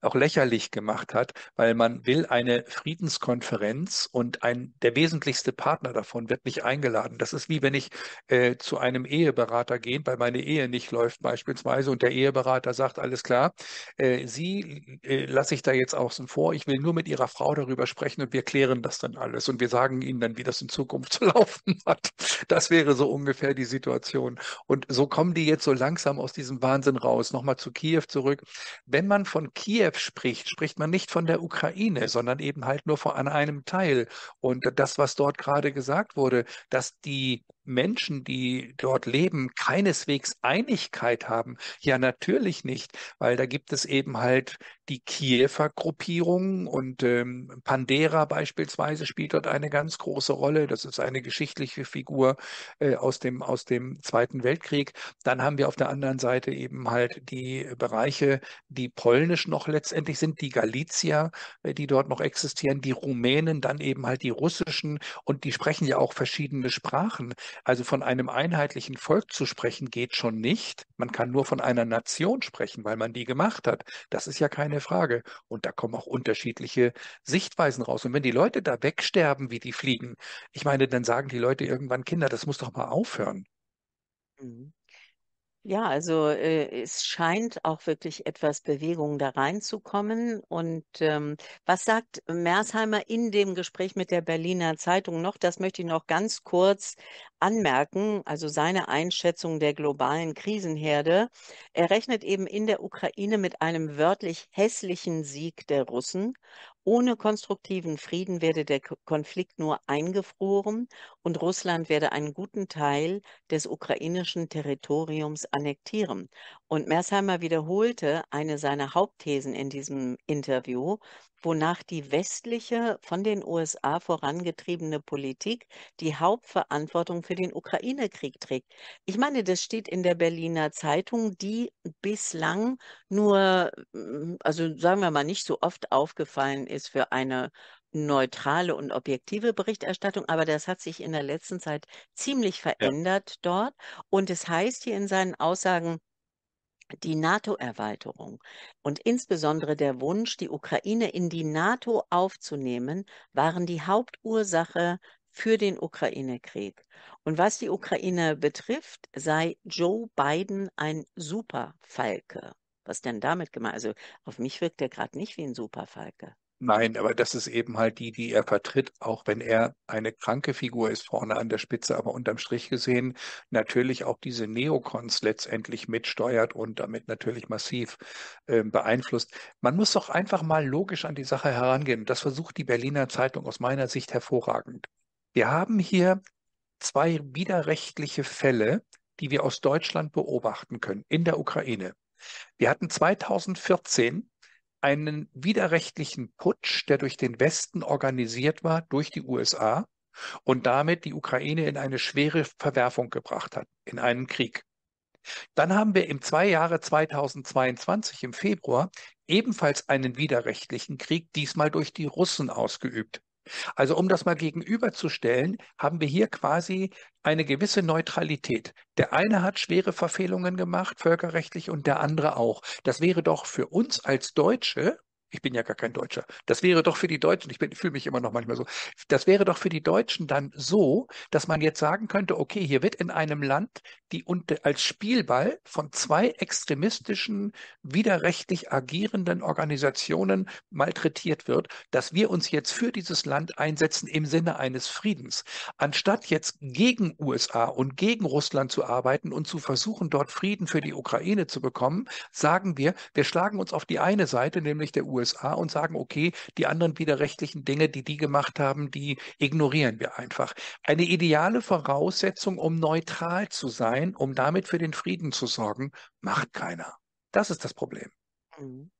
auch lächerlich gemacht hat, weil man will eine Friedenskonferenz und ein, der wesentlichste Partner davon wird nicht eingeladen. Das ist wie wenn ich äh, zu einem Eheberater gehe, weil meine Ehe nicht läuft beispielsweise und der Eheberater sagt, alles klar, äh, Sie äh, lasse ich da jetzt außen vor, ich will nur mit Ihrer Frau darüber sprechen und wir klären das dann alles und wir sagen Ihnen dann, wie das in Zukunft zu laufen hat. Das wäre so ungefähr die Situation. Und so kommen die jetzt so langsam aus diesem Wahnsinn raus. Nochmal zu Kiew zurück. Wenn man von Kiew Kiew spricht, spricht man nicht von der Ukraine, sondern eben halt nur von an einem Teil. Und das, was dort gerade gesagt wurde, dass die Menschen, die dort leben, keineswegs Einigkeit haben? Ja, natürlich nicht, weil da gibt es eben halt die Kiewer Gruppierungen und ähm, Pandera beispielsweise spielt dort eine ganz große Rolle. Das ist eine geschichtliche Figur äh, aus, dem, aus dem Zweiten Weltkrieg. Dann haben wir auf der anderen Seite eben halt die Bereiche, die polnisch noch letztendlich sind, die Galizier, äh, die dort noch existieren, die Rumänen, dann eben halt die russischen und die sprechen ja auch verschiedene Sprachen. Also von einem einheitlichen Volk zu sprechen geht schon nicht. Man kann nur von einer Nation sprechen, weil man die gemacht hat. Das ist ja keine Frage. Und da kommen auch unterschiedliche Sichtweisen raus. Und wenn die Leute da wegsterben, wie die fliegen, ich meine, dann sagen die Leute irgendwann, Kinder, das muss doch mal aufhören. Mhm. Ja, also äh, es scheint auch wirklich etwas Bewegung da reinzukommen. Und ähm, was sagt Mersheimer in dem Gespräch mit der Berliner Zeitung noch? Das möchte ich noch ganz kurz anmerken. Also seine Einschätzung der globalen Krisenherde. Er rechnet eben in der Ukraine mit einem wörtlich hässlichen Sieg der Russen ohne konstruktiven Frieden werde der Konflikt nur eingefroren und Russland werde einen guten Teil des ukrainischen Territoriums annektieren. Und Mersheimer wiederholte eine seiner Hauptthesen in diesem Interview, wonach die westliche, von den USA vorangetriebene Politik die Hauptverantwortung für den Ukraine-Krieg trägt. Ich meine, das steht in der Berliner Zeitung, die bislang nur, mm, also sagen wir mal, nicht so oft aufgefallen ist für eine neutrale und objektive Berichterstattung, aber das hat sich in der letzten Zeit ziemlich verändert ja. dort. Und es heißt hier in seinen Aussagen, die NATO-Erweiterung und insbesondere der Wunsch, die Ukraine in die NATO aufzunehmen, waren die Hauptursache für den Ukraine-Krieg. Und was die Ukraine betrifft, sei Joe Biden ein Superfalke. Was denn damit gemeint? Also auf mich wirkt er gerade nicht wie ein Superfalke. Nein, aber das ist eben halt die, die er vertritt, auch wenn er eine kranke Figur ist vorne an der Spitze, aber unterm Strich gesehen natürlich auch diese Neokons letztendlich mitsteuert und damit natürlich massiv äh, beeinflusst. Man muss doch einfach mal logisch an die Sache herangehen. Das versucht die Berliner Zeitung aus meiner Sicht hervorragend. Wir haben hier zwei widerrechtliche Fälle, die wir aus Deutschland beobachten können, in der Ukraine. Wir hatten 2014 einen widerrechtlichen Putsch, der durch den Westen organisiert war, durch die USA und damit die Ukraine in eine schwere Verwerfung gebracht hat, in einen Krieg. Dann haben wir im zwei Jahre 2022 im Februar ebenfalls einen widerrechtlichen Krieg, diesmal durch die Russen ausgeübt. Also um das mal gegenüberzustellen, haben wir hier quasi eine gewisse Neutralität. Der eine hat schwere Verfehlungen gemacht, völkerrechtlich, und der andere auch. Das wäre doch für uns als Deutsche ich bin ja gar kein Deutscher. Das wäre doch für die Deutschen, ich, fühle mich immer noch manchmal so, das wäre doch für die Deutschen dann so, dass man jetzt sagen könnte, okay, hier wird in einem Land, die als Spielball von zwei extremistischen, widerrechtlich agierenden Organisationen malträtiert wird, dass wir uns jetzt für dieses Land einsetzen im Sinne eines Friedens. Anstatt jetzt gegen USA und gegen Russland zu arbeiten und zu versuchen, dort Frieden für die Ukraine zu bekommen, sagen wir, wir schlagen uns auf die eine Seite, nämlich der USA, USA und sagen, okay, die anderen widerrechtlichen Dinge, die die gemacht haben, die ignorieren wir einfach. Eine ideale Voraussetzung, um neutral zu sein, um damit für den Frieden zu sorgen, macht keiner. Das ist das Problem. Mhm.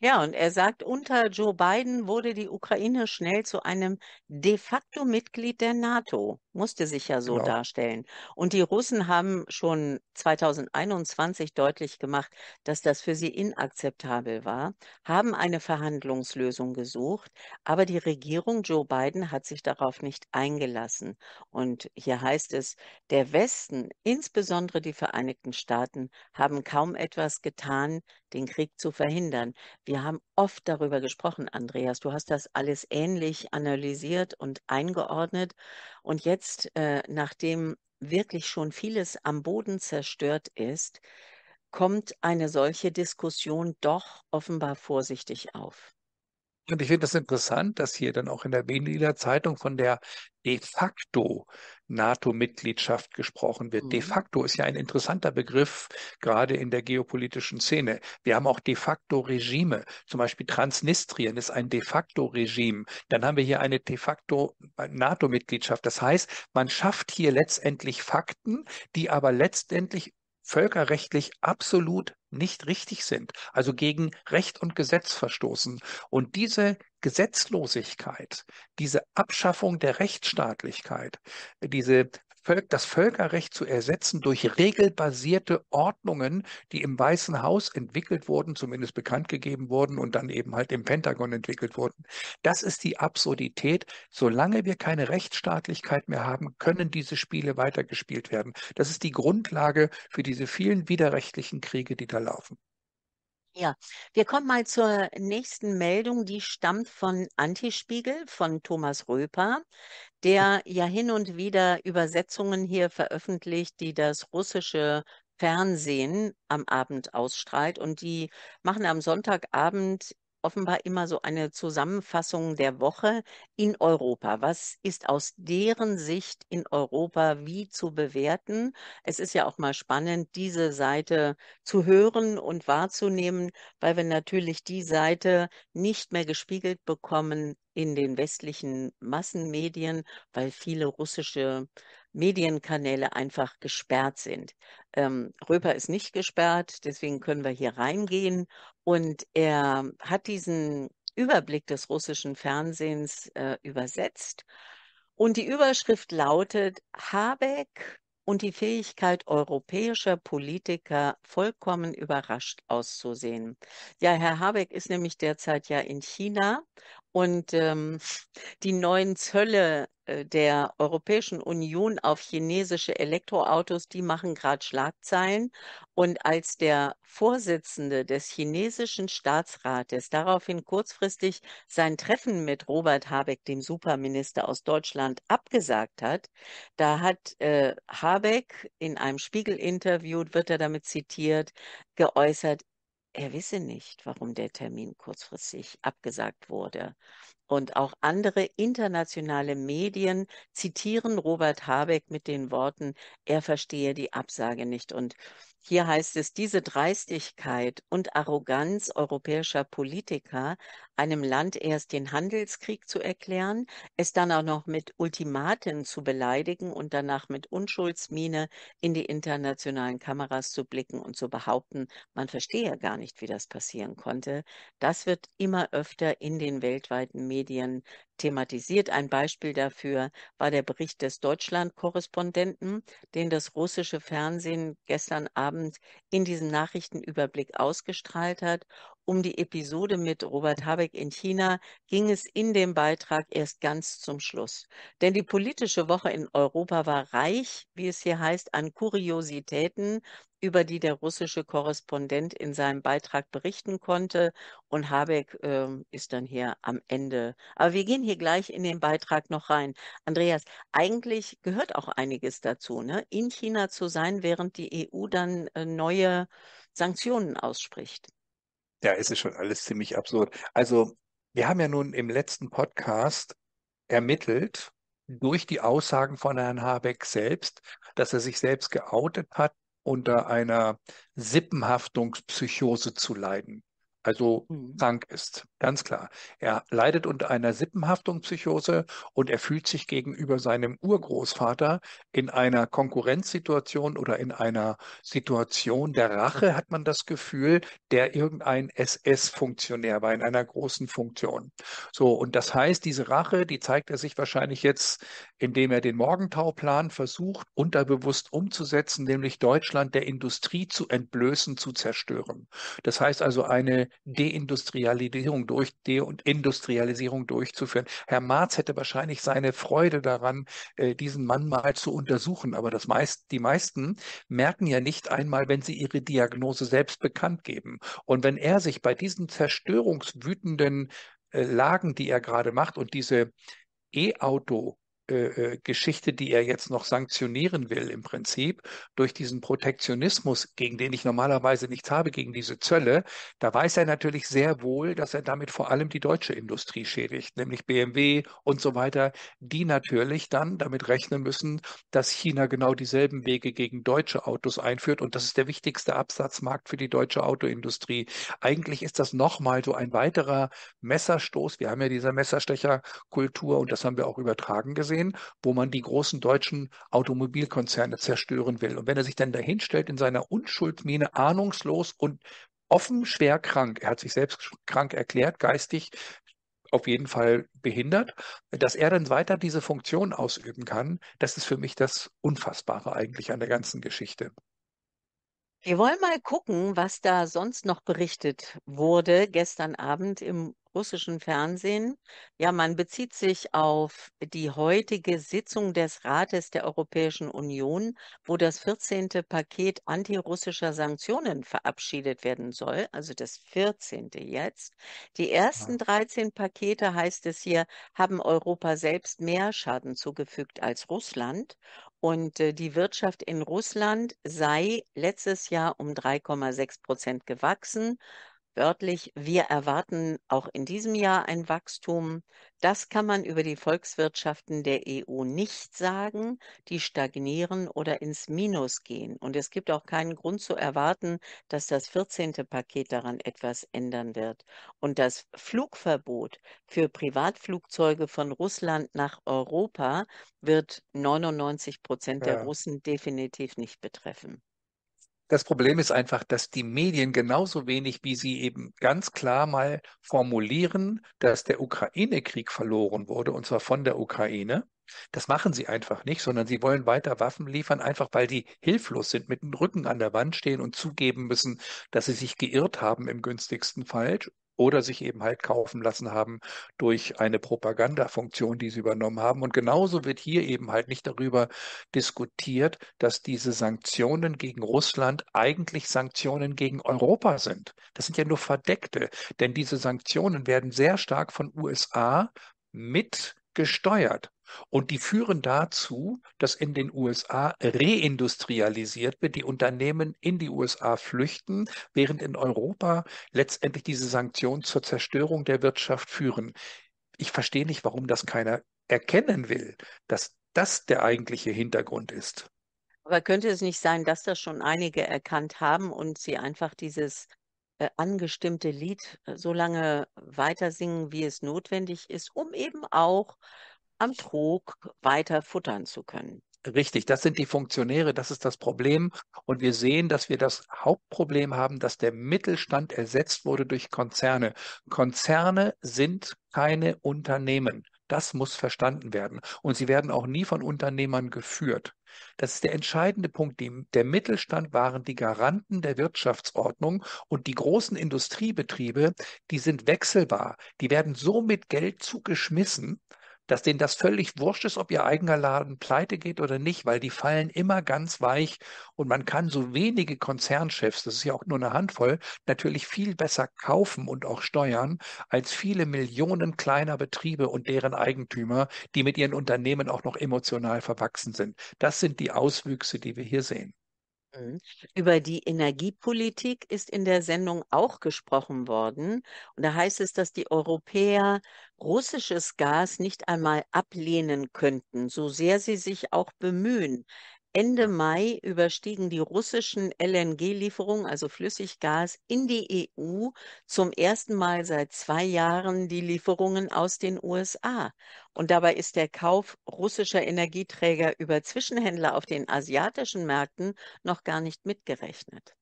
Ja, und er sagt, unter Joe Biden wurde die Ukraine schnell zu einem de facto Mitglied der NATO musste sich ja so genau. darstellen. Und die Russen haben schon 2021 deutlich gemacht, dass das für sie inakzeptabel war, haben eine Verhandlungslösung gesucht, aber die Regierung Joe Biden hat sich darauf nicht eingelassen. Und hier heißt es, der Westen, insbesondere die Vereinigten Staaten, haben kaum etwas getan, den Krieg zu verhindern. Wir haben oft darüber gesprochen, Andreas, du hast das alles ähnlich analysiert und eingeordnet. Und jetzt, äh, nachdem wirklich schon vieles am Boden zerstört ist, kommt eine solche Diskussion doch offenbar vorsichtig auf. Und ich finde das interessant, dass hier dann auch in der Berliner Zeitung von der de facto NATO-Mitgliedschaft gesprochen wird. Mhm. De facto ist ja ein interessanter Begriff, gerade in der geopolitischen Szene. Wir haben auch de facto Regime, zum Beispiel Transnistrien ist ein de facto Regime. Dann haben wir hier eine de facto äh, NATO-Mitgliedschaft. Das heißt, man schafft hier letztendlich Fakten, die aber letztendlich völkerrechtlich absolut nicht richtig sind, also gegen Recht und Gesetz verstoßen. Und diese Gesetzlosigkeit, diese Abschaffung der Rechtsstaatlichkeit, diese Völk, das Völkerrecht zu ersetzen durch regelbasierte Ordnungen, die im Weißen Haus entwickelt wurden, zumindest bekannt gegeben wurden und dann eben halt im Pentagon entwickelt wurden. Das ist die Absurdität. Solange wir keine Rechtsstaatlichkeit mehr haben, können diese Spiele weitergespielt werden. Das ist die Grundlage für diese vielen widerrechtlichen Kriege, die da laufen. Ja, wir kommen mal zur nächsten Meldung, die stammt von Antispiegel, von Thomas Röper, der ja hin und wieder Übersetzungen hier veröffentlicht, die das russische Fernsehen am Abend ausstrahlt. Und die machen am Sonntagabend offenbar immer so eine Zusammenfassung der Woche in Europa. Was ist aus deren Sicht in Europa wie zu bewerten? Es ist ja auch mal spannend, diese Seite zu hören und wahrzunehmen, weil wir natürlich die Seite nicht mehr gespiegelt bekommen in den westlichen Massenmedien, weil viele russische Medienkanäle einfach gesperrt sind. Ähm, Röper ist nicht gesperrt, deswegen können wir hier reingehen. Und er hat diesen Überblick des russischen Fernsehens äh, übersetzt. Und die Überschrift lautet Habeck und die Fähigkeit europäischer Politiker vollkommen überrascht auszusehen. Ja, Herr Habeck ist nämlich derzeit ja in China und ähm, die neuen Zölle äh, der Europäischen Union auf chinesische Elektroautos, die machen gerade Schlagzeilen. Und als der Vorsitzende des chinesischen Staatsrates daraufhin kurzfristig sein Treffen mit Robert Habeck, dem Superminister aus Deutschland, abgesagt hat, da hat äh, Habeck in einem Spiegel-Interview, wird er damit zitiert, geäußert, er wisse nicht, warum der Termin kurzfristig abgesagt wurde und auch andere internationale Medien zitieren Robert Habeck mit den Worten, er verstehe die Absage nicht. Und hier heißt es, diese Dreistigkeit und Arroganz europäischer Politiker einem Land erst den Handelskrieg zu erklären, es dann auch noch mit Ultimaten zu beleidigen und danach mit Unschuldsmiene in die internationalen Kameras zu blicken und zu behaupten, man verstehe gar nicht, wie das passieren konnte, das wird immer öfter in den weltweiten Medien thematisiert. Ein Beispiel dafür war der Bericht des Deutschland-Korrespondenten, den das russische Fernsehen gestern Abend in diesem Nachrichtenüberblick ausgestrahlt hat um die Episode mit Robert Habeck in China ging es in dem Beitrag erst ganz zum Schluss. Denn die politische Woche in Europa war reich, wie es hier heißt, an Kuriositäten, über die der russische Korrespondent in seinem Beitrag berichten konnte. Und Habeck äh, ist dann hier am Ende. Aber wir gehen hier gleich in den Beitrag noch rein. Andreas, eigentlich gehört auch einiges dazu, ne? in China zu sein, während die EU dann äh, neue Sanktionen ausspricht ja, es ist schon alles ziemlich absurd. Also, wir haben ja nun im letzten Podcast ermittelt, durch die Aussagen von Herrn Habeck selbst, dass er sich selbst geoutet hat, unter einer Sippenhaftungspsychose zu leiden also mhm. krank ist, ganz klar. Er leidet unter einer Sippenhaftungspsychose und er fühlt sich gegenüber seinem Urgroßvater in einer Konkurrenzsituation oder in einer Situation der Rache, hat man das Gefühl, der irgendein SS-Funktionär war, in einer großen Funktion. So, und das heißt, diese Rache, die zeigt er sich wahrscheinlich jetzt, indem er den morgentau versucht, unterbewusst umzusetzen, nämlich Deutschland der Industrie zu entblößen, zu zerstören. Das heißt also eine Deindustrialisierung durch De und Industrialisierung durchzuführen. Herr Marz hätte wahrscheinlich seine Freude daran, äh, diesen Mann mal zu untersuchen. Aber das meist, die meisten merken ja nicht einmal, wenn sie ihre Diagnose selbst bekannt geben. Und wenn er sich bei diesen zerstörungswütenden äh, Lagen, die er gerade macht und diese E-Auto äh, äh, Geschichte, die er jetzt noch sanktionieren will im Prinzip durch diesen Protektionismus, gegen den ich normalerweise nichts habe, gegen diese Zölle, da weiß er natürlich sehr wohl, dass er damit vor allem die deutsche Industrie schädigt, nämlich BMW und so weiter, die natürlich dann damit rechnen müssen, dass China genau dieselben Wege gegen deutsche Autos einführt und das ist der wichtigste Absatzmarkt für die deutsche Autoindustrie. Eigentlich ist das nochmal so ein weiterer Messerstoß. Wir haben ja diese Messerstecherkultur und das haben wir auch übertragen gesehen gesehen, wo man die großen deutschen Automobilkonzerne zerstören will. Und wenn er sich dann dahinstellt in seiner Unschuldsmine ahnungslos und offen schwer krank, er hat sich selbst krank erklärt, geistig auf jeden Fall behindert, dass er dann weiter diese Funktion ausüben kann, das ist für mich das Unfassbare eigentlich an der ganzen Geschichte. Wir wollen mal gucken, was da sonst noch berichtet wurde gestern Abend im russischen Fernsehen. Ja, man bezieht sich auf die heutige Sitzung des Rates der Europäischen Union, wo das 14. Paket antirussischer Sanktionen verabschiedet werden soll, also das 14. jetzt. Die ersten 13 Pakete, heißt es hier, haben Europa selbst mehr Schaden zugefügt als Russland und äh, die Wirtschaft in Russland sei letztes Jahr um 3,6 Prozent gewachsen, wörtlich, wir erwarten auch in diesem Jahr ein Wachstum. Das kann man über die Volkswirtschaften der EU nicht sagen, die stagnieren oder ins Minus gehen. Und es gibt auch keinen Grund zu erwarten, dass das 14. Paket daran etwas ändern wird. Und das Flugverbot für Privatflugzeuge von Russland nach Europa wird 99 Prozent ja. der Russen definitiv nicht betreffen. Das Problem ist einfach, dass die Medien genauso wenig, wie sie eben ganz klar mal formulieren, dass der Ukraine-Krieg verloren wurde, und zwar von der Ukraine, das machen sie einfach nicht, sondern sie wollen weiter Waffen liefern, einfach weil sie hilflos sind, mit dem Rücken an der Wand stehen und zugeben müssen, dass sie sich geirrt haben im günstigsten Fall oder sich eben halt kaufen lassen haben durch eine Propagandafunktion, die sie übernommen haben. Und genauso wird hier eben halt nicht darüber diskutiert, dass diese Sanktionen gegen Russland eigentlich Sanktionen gegen Europa sind. Das sind ja nur verdeckte, denn diese Sanktionen werden sehr stark von USA mit gesteuert. Und die führen dazu, dass in den USA reindustrialisiert wird, die Unternehmen in die USA flüchten, während in Europa letztendlich diese Sanktionen zur Zerstörung der Wirtschaft führen. Ich verstehe nicht, warum das keiner erkennen will, dass das der eigentliche Hintergrund ist. Aber könnte es nicht sein, dass das schon einige erkannt haben und sie einfach dieses äh, angestimmte Lied äh, so lange weitersingen, wie es notwendig ist, um eben auch am Trog weiter futtern zu können. Richtig, das sind die Funktionäre, das ist das Problem. Und wir sehen, dass wir das Hauptproblem haben, dass der Mittelstand ersetzt wurde durch Konzerne. Konzerne sind keine Unternehmen. Das muss verstanden werden. Und sie werden auch nie von Unternehmern geführt. Das ist der entscheidende Punkt. der Mittelstand waren die Garanten der Wirtschaftsordnung und die großen Industriebetriebe, die sind wechselbar. Die werden so mit Geld zugeschmissen, dass denen das völlig wurscht ist, ob ihr eigener Laden pleite geht oder nicht, weil die fallen immer ganz weich und man kann so wenige Konzernchefs, das ist ja auch nur eine Handvoll, natürlich viel besser kaufen und auch steuern als viele Millionen kleiner Betriebe und deren Eigentümer, die mit ihren Unternehmen auch noch emotional verwachsen sind. Das sind die Auswüchse, die wir hier sehen. Mhm. Über die Energiepolitik ist in der Sendung auch gesprochen worden. Und da heißt es, dass die Europäer russisches Gas nicht einmal ablehnen könnten, so sehr sie sich auch bemühen. Ende Mai überstiegen die russischen LNG-Lieferungen, also Flüssiggas, in die EU zum ersten Mal seit zwei Jahren die Lieferungen aus den USA. Und dabei ist der Kauf russischer Energieträger über Zwischenhändler auf den asiatischen Märkten noch gar nicht mitgerechnet.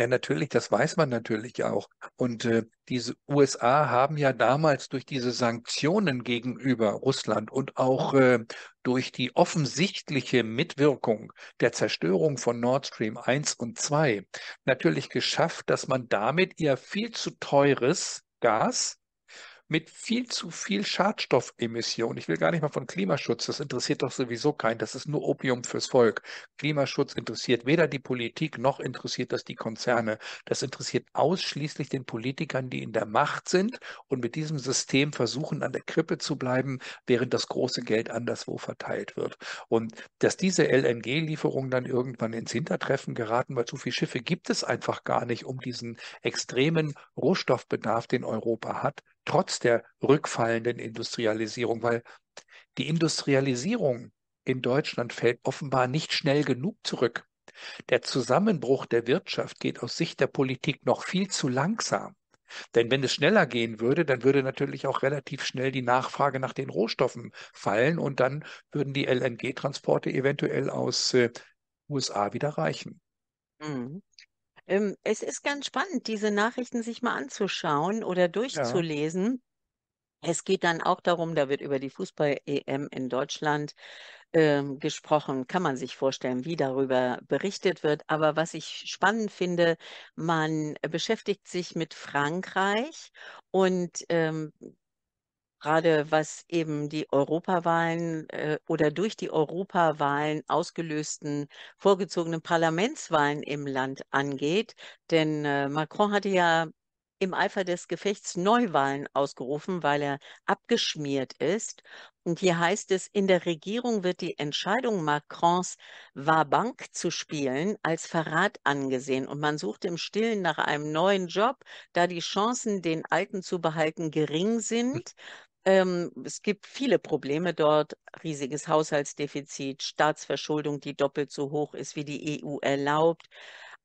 Ja, natürlich, das weiß man natürlich auch. Und äh, diese USA haben ja damals durch diese Sanktionen gegenüber Russland und auch äh, durch die offensichtliche Mitwirkung der Zerstörung von Nord Stream 1 und 2 natürlich geschafft, dass man damit ihr viel zu teures Gas mit viel zu viel Schadstoffemission. Ich will gar nicht mal von Klimaschutz, das interessiert doch sowieso keinen, das ist nur Opium fürs Volk. Klimaschutz interessiert weder die Politik noch interessiert das die Konzerne. Das interessiert ausschließlich den Politikern, die in der Macht sind und mit diesem System versuchen, an der Krippe zu bleiben, während das große Geld anderswo verteilt wird. Und dass diese LNG-Lieferung dann irgendwann ins Hintertreffen geraten, weil zu viele Schiffe gibt es einfach gar nicht, um diesen extremen Rohstoffbedarf, den Europa hat, trotz der rückfallenden Industrialisierung, weil die Industrialisierung in Deutschland fällt offenbar nicht schnell genug zurück. Der Zusammenbruch der Wirtschaft geht aus Sicht der Politik noch viel zu langsam. Denn wenn es schneller gehen würde, dann würde natürlich auch relativ schnell die Nachfrage nach den Rohstoffen fallen und dann würden die LNG-Transporte eventuell aus äh, USA wieder reichen. Mhm. Ähm, es ist ganz spannend, diese Nachrichten sich mal anzuschauen oder Ja. durchzulesen. Es geht dann auch darum, da wird über die Fußball-EM in Deutschland ähm, gesprochen. Kann man sich vorstellen, wie darüber berichtet wird. Aber was ich spannend finde, man beschäftigt sich mit Frankreich und ähm, gerade was eben die Europawahlen äh, oder durch die Europawahlen ausgelösten vorgezogenen Parlamentswahlen im Land angeht. Denn äh, Macron hatte ja im Eifer des Gefechts Neuwahlen ausgerufen, weil er abgeschmiert ist. Und hier heißt es, in der Regierung wird die Entscheidung Macrons, Wabank zu spielen, als Verrat angesehen. Und man sucht im Stillen nach einem neuen Job, da die Chancen, den alten zu behalten, gering hm. sind. Ähm, es gibt viele Probleme dort, riesiges Haushaltsdefizit, Staatsverschuldung, die doppelt so hoch ist, wie die EU erlaubt,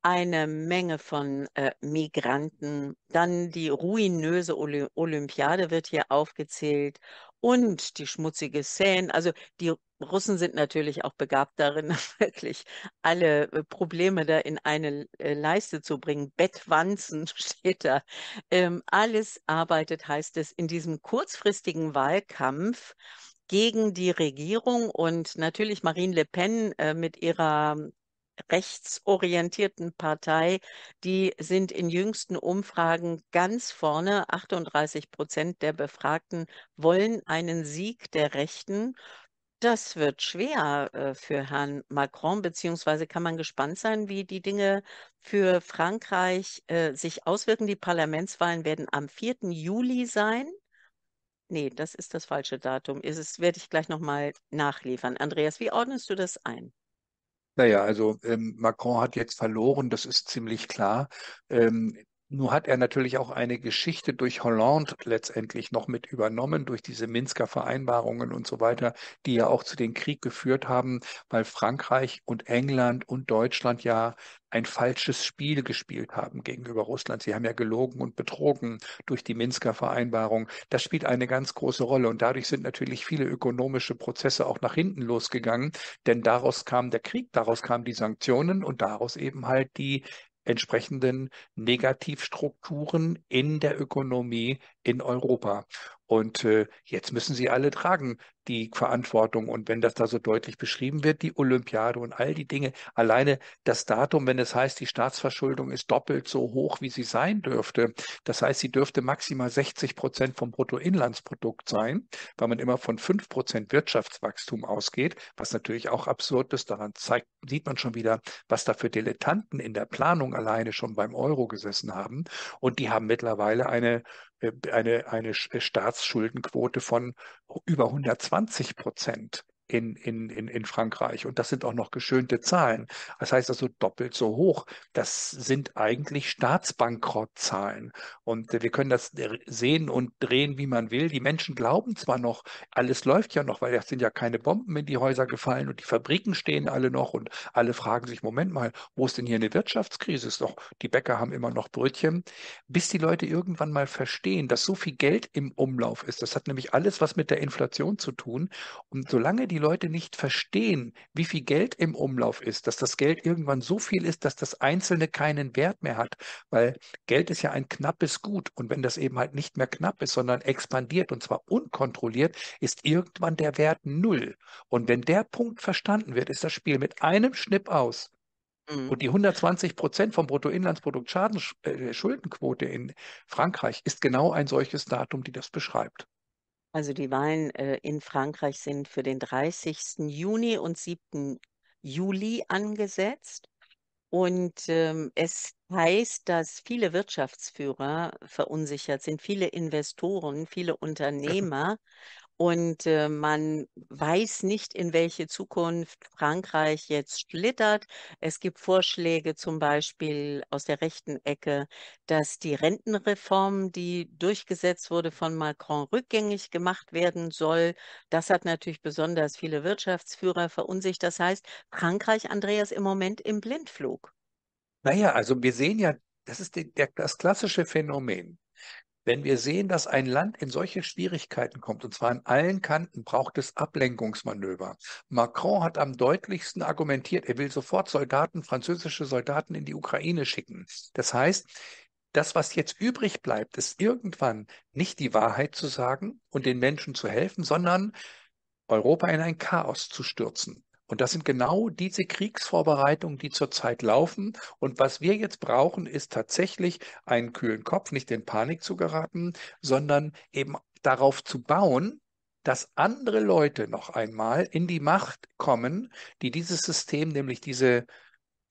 eine Menge von äh, Migranten, dann die ruinöse Olympiade wird hier aufgezählt und die schmutzige Szene. Also die Russen sind natürlich auch begabt darin, wirklich alle äh, Probleme da in eine äh, Leiste zu bringen. Bettwanzen steht da. Ähm, alles arbeitet, heißt es, in diesem kurzfristigen Wahlkampf gegen die Regierung und natürlich Marine Le Pen äh, mit ihrer rechtsorientierten Partei, die sind in jüngsten Umfragen ganz vorne. 38 Prozent der Befragten wollen einen Sieg der Rechten. Das wird schwer äh, für Herrn Macron, beziehungsweise kann man gespannt sein, wie die Dinge für Frankreich äh, sich auswirken. Die Parlamentswahlen werden am 4. Juli sein. Nee, das ist das falsche Datum. Das werde ich gleich nochmal nachliefern. Andreas, wie ordnest du das ein? Naja, also ähm, Macron hat jetzt verloren, das ist ziemlich klar. Ähm, nur hat er natürlich auch eine Geschichte durch Hollande letztendlich noch mit übernommen, durch diese Minsker Vereinbarungen und so weiter, die ja auch zu dem Krieg geführt haben, weil Frankreich und England und Deutschland ja ein falsches Spiel gespielt haben gegenüber Russland. Sie haben ja gelogen und betrogen durch die Minsker Vereinbarung. Das spielt eine ganz große Rolle und dadurch sind natürlich viele ökonomische Prozesse auch nach hinten losgegangen, denn daraus kam der Krieg, daraus kamen die Sanktionen und daraus eben halt die entsprechenden Negativstrukturen in der Ökonomie in Europa. Und äh, jetzt müssen sie alle tragen die Verantwortung. Und wenn das da so deutlich beschrieben wird, die Olympiade und all die Dinge, alleine das Datum, wenn es heißt, die Staatsverschuldung ist doppelt so hoch, wie sie sein dürfte. Das heißt, sie dürfte maximal 60 Prozent vom Bruttoinlandsprodukt sein, weil man immer von 5 Prozent Wirtschaftswachstum ausgeht, was natürlich auch absurd ist. Daran zeigt, sieht man schon wieder, was da für Dilettanten in der Planung alleine schon beim Euro gesessen haben. Und die haben mittlerweile eine äh, eine, eine Staatsschuldenquote von über 120 Prozent in, in, in, in Frankreich. Und das sind auch noch geschönte Zahlen. Das heißt also doppelt so hoch. Das sind eigentlich Staatsbankrottzahlen. Und wir können das sehen und drehen, wie man will. Die Menschen glauben zwar noch, alles läuft ja noch, weil es sind ja keine Bomben in die Häuser gefallen und die Fabriken stehen alle noch und alle fragen sich, Moment mal, wo ist denn hier eine Wirtschaftskrise? Ist doch, die Bäcker haben immer noch Brötchen. Bis die Leute irgendwann mal verstehen, dass so viel Geld im Umlauf ist. Das hat nämlich alles was mit der Inflation zu tun. Und solange die Leute nicht verstehen, wie viel Geld im Umlauf ist, dass das Geld irgendwann so viel ist, dass das Einzelne keinen Wert mehr hat, weil Geld ist ja ein knappes Gut und wenn das eben halt nicht mehr knapp ist, sondern expandiert und zwar unkontrolliert, ist irgendwann der Wert null. Und wenn der Punkt verstanden wird, ist das Spiel mit einem Schnipp aus. Mhm. Und die 120 Prozent vom Bruttoinlandsprodukt Schadensschuldenquote äh, in Frankreich ist genau ein solches Datum, die das beschreibt. Also die Wahlen äh, in Frankreich sind für den 30. Juni und 7. Juli angesetzt. Und ähm, es heißt, dass viele Wirtschaftsführer verunsichert sind, viele Investoren, viele Unternehmer und äh, man weiß nicht, in welche Zukunft Frankreich jetzt schlittert. Es gibt Vorschläge zum Beispiel aus der rechten Ecke, dass die Rentenreform, die durchgesetzt wurde von Macron, rückgängig gemacht werden soll. Das hat natürlich besonders viele Wirtschaftsführer verunsichert. Das heißt, Frankreich, Andreas, im Moment im Blindflug. Naja, also wir sehen ja, das ist die, der, das klassische Phänomen. Wenn wir sehen, dass ein Land in solche Schwierigkeiten kommt, und zwar an allen Kanten, braucht es Ablenkungsmanöver. Macron hat am deutlichsten argumentiert, er will sofort Soldaten, französische Soldaten in die Ukraine schicken. Das heißt, das, was jetzt übrig bleibt, ist irgendwann nicht die Wahrheit zu sagen und den Menschen zu helfen, sondern Europa in ein Chaos zu stürzen. Und das sind genau diese Kriegsvorbereitungen, die zurzeit laufen. Und was wir jetzt brauchen, ist tatsächlich einen kühlen Kopf, nicht in Panik zu geraten, sondern eben darauf zu bauen, dass andere Leute noch einmal in die Macht kommen, die dieses System, nämlich diese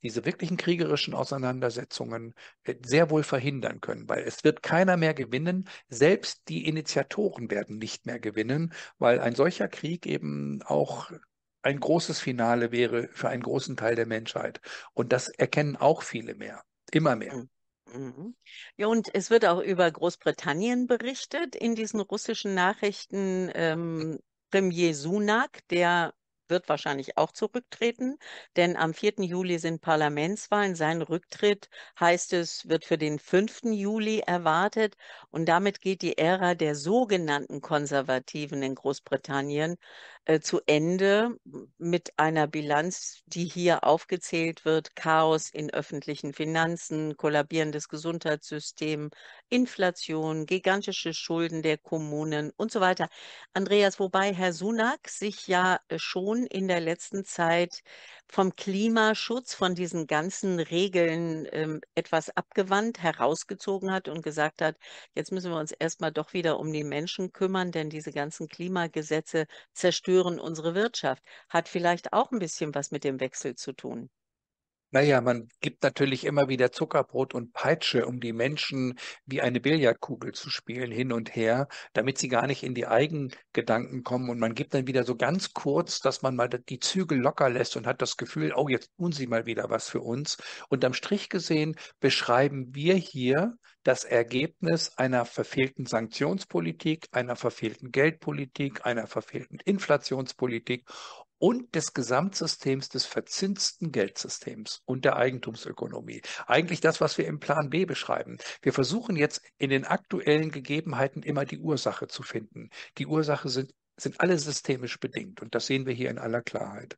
diese wirklichen kriegerischen Auseinandersetzungen äh, sehr wohl verhindern können, weil es wird keiner mehr gewinnen, selbst die Initiatoren werden nicht mehr gewinnen, weil ein solcher Krieg eben auch ein großes Finale wäre für einen großen Teil der Menschheit. Und das erkennen auch viele mehr, immer mehr. Mhm. Mhm. Ja, und es wird auch über Großbritannien berichtet in diesen russischen Nachrichten. Ähm, Premier Sunak, der wird wahrscheinlich auch zurücktreten, denn am 4. Juli sind Parlamentswahlen. Sein Rücktritt, heißt es, wird für den 5. Juli erwartet und damit geht die Ära der sogenannten Konservativen in Großbritannien äh, zu Ende mit einer Bilanz, die hier aufgezählt wird. Chaos in öffentlichen Finanzen, kollabierendes Gesundheitssystem, Inflation, gigantische Schulden der Kommunen und so weiter. Andreas, wobei Herr Sunak sich ja äh, schon in der letzten Zeit vom Klimaschutz, von diesen ganzen Regeln ähm, etwas abgewandt, herausgezogen hat und gesagt hat, jetzt müssen wir uns erstmal doch wieder um die Menschen kümmern, denn diese ganzen Klimagesetze zerstören unsere Wirtschaft. Hat vielleicht auch ein bisschen was mit dem Wechsel zu tun. Naja, man gibt natürlich immer wieder Zuckerbrot und Peitsche, um die Menschen wie eine Billardkugel zu spielen, hin und her, damit sie gar nicht in die Eigengedanken kommen. Und man gibt dann wieder so ganz kurz, dass man mal die Zügel locker lässt und hat das Gefühl, oh, jetzt tun sie mal wieder was für uns. Und am Strich gesehen beschreiben wir hier das Ergebnis einer verfehlten Sanktionspolitik, einer verfehlten Geldpolitik, einer verfehlten Inflationspolitik und des Gesamtsystems des verzinsten Geldsystems und der Eigentumsökonomie. Eigentlich das, was wir im Plan B beschreiben. Wir versuchen jetzt in den aktuellen Gegebenheiten immer die Ursache zu finden. Die Ursache sind, sind alle systemisch bedingt und das sehen wir hier in aller Klarheit.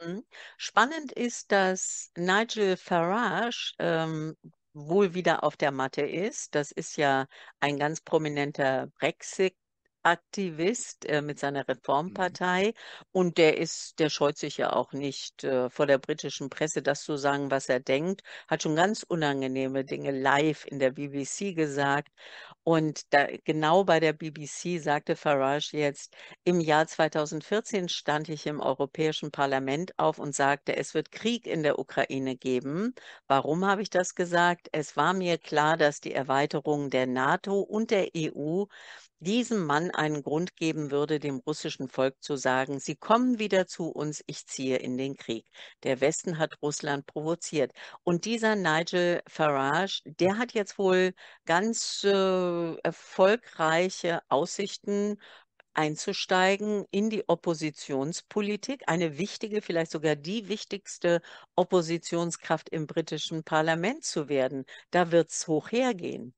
Mhm. Spannend ist, dass Nigel Farage ähm, wohl wieder auf der Matte ist. Das ist ja ein ganz prominenter Brexit Aktivist äh, mit seiner mhm. Reformpartei und der ist, der scheut sich ja auch nicht äh, vor der britischen Presse, das zu sagen, was er denkt, hat schon ganz unangenehme Dinge live in der BBC gesagt und da, genau bei der BBC sagte Farage jetzt, im Jahr 2014 stand ich im Europäischen Parlament auf und sagte, es wird Krieg in der Ukraine geben. Warum habe ich das gesagt? Es war mir klar, dass die Erweiterung der NATO und der EU diesem Mann einen Grund geben würde, dem russischen Volk zu sagen, sie kommen wieder zu uns, ich ziehe in den Krieg. Der Westen hat Russland provoziert. Und dieser Nigel Farage, der hat jetzt wohl ganz äh, erfolgreiche Aussichten einzusteigen in die Oppositionspolitik, eine wichtige, vielleicht sogar die wichtigste Oppositionskraft im britischen Parlament zu werden. Da wird es hoch hergehen.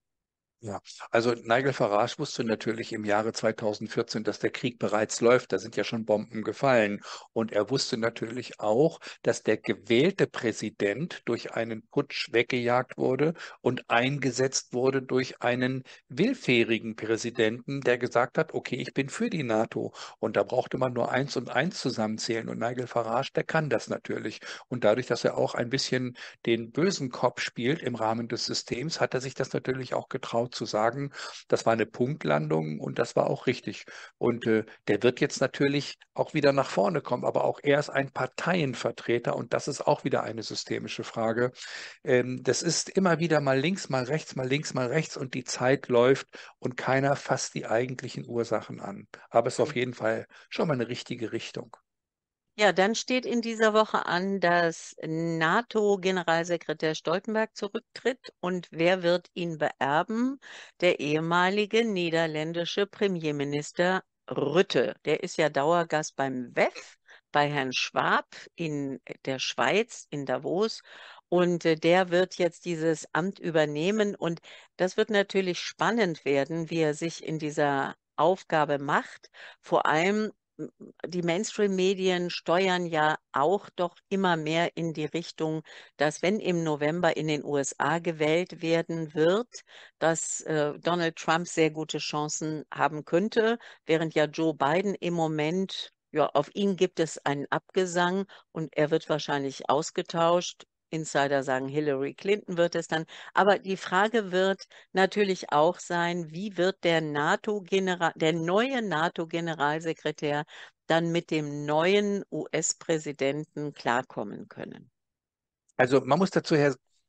Ja, also Nigel Farage wusste natürlich im Jahre 2014, dass der Krieg bereits läuft. Da sind ja schon Bomben gefallen. Und er wusste natürlich auch, dass der gewählte Präsident durch einen Putsch weggejagt wurde und eingesetzt wurde durch einen willfährigen Präsidenten, der gesagt hat, okay, ich bin für die NATO. Und da brauchte man nur eins und eins zusammenzählen. Und Nigel Farage, der kann das natürlich. Und dadurch, dass er auch ein bisschen den bösen Kopf spielt im Rahmen des Systems, hat er sich das natürlich auch getraut zu sagen, Das war eine Punktlandung und das war auch richtig. Und äh, der wird jetzt natürlich auch wieder nach vorne kommen, aber auch er ist ein Parteienvertreter und das ist auch wieder eine systemische Frage. Ähm, das ist immer wieder mal links, mal rechts, mal links, mal rechts und die Zeit läuft und keiner fasst die eigentlichen Ursachen an. Aber es ist auf mhm. jeden Fall schon mal eine richtige Richtung. Ja, dann steht in dieser Woche an, dass NATO-Generalsekretär Stoltenberg zurücktritt und wer wird ihn beerben? Der ehemalige niederländische Premierminister Rütte. Der ist ja Dauergast beim WEF bei Herrn Schwab in der Schweiz, in Davos. Und äh, der wird jetzt dieses Amt übernehmen. Und das wird natürlich spannend werden, wie er sich in dieser Aufgabe macht. Vor allem, die Mainstream-Medien steuern ja auch doch immer mehr in die Richtung, dass wenn im November in den USA gewählt werden wird, dass äh, Donald Trump sehr gute Chancen haben könnte, während ja Joe Biden im Moment ja, auf ihn gibt es einen Abgesang und er wird wahrscheinlich ausgetauscht Insider sagen, Hillary Clinton wird es dann. Aber die Frage wird natürlich auch sein, wie wird der NATO-General, der neue NATO-Generalsekretär dann mit dem neuen US-Präsidenten klarkommen können? Also man muss dazu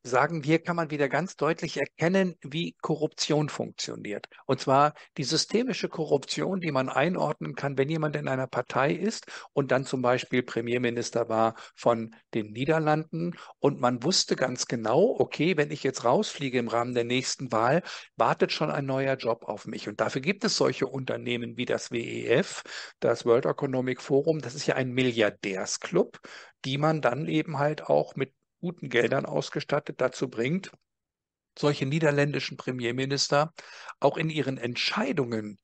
sagen wir, kann man wieder ganz deutlich erkennen, wie Korruption funktioniert. Und zwar die systemische Korruption, die man einordnen kann, wenn jemand in einer Partei ist und dann zum Beispiel Premierminister war von den Niederlanden und man wusste ganz genau, okay, wenn ich jetzt rausfliege im Rahmen der nächsten Wahl, wartet schon ein neuer Job auf mich. Und dafür gibt es solche Unternehmen wie das WEF, das World Economic Forum. Das ist ja ein Milliardärsclub die man dann eben halt auch mit guten Geldern ausgestattet, dazu bringt, solche niederländischen Premierminister auch in ihren Entscheidungen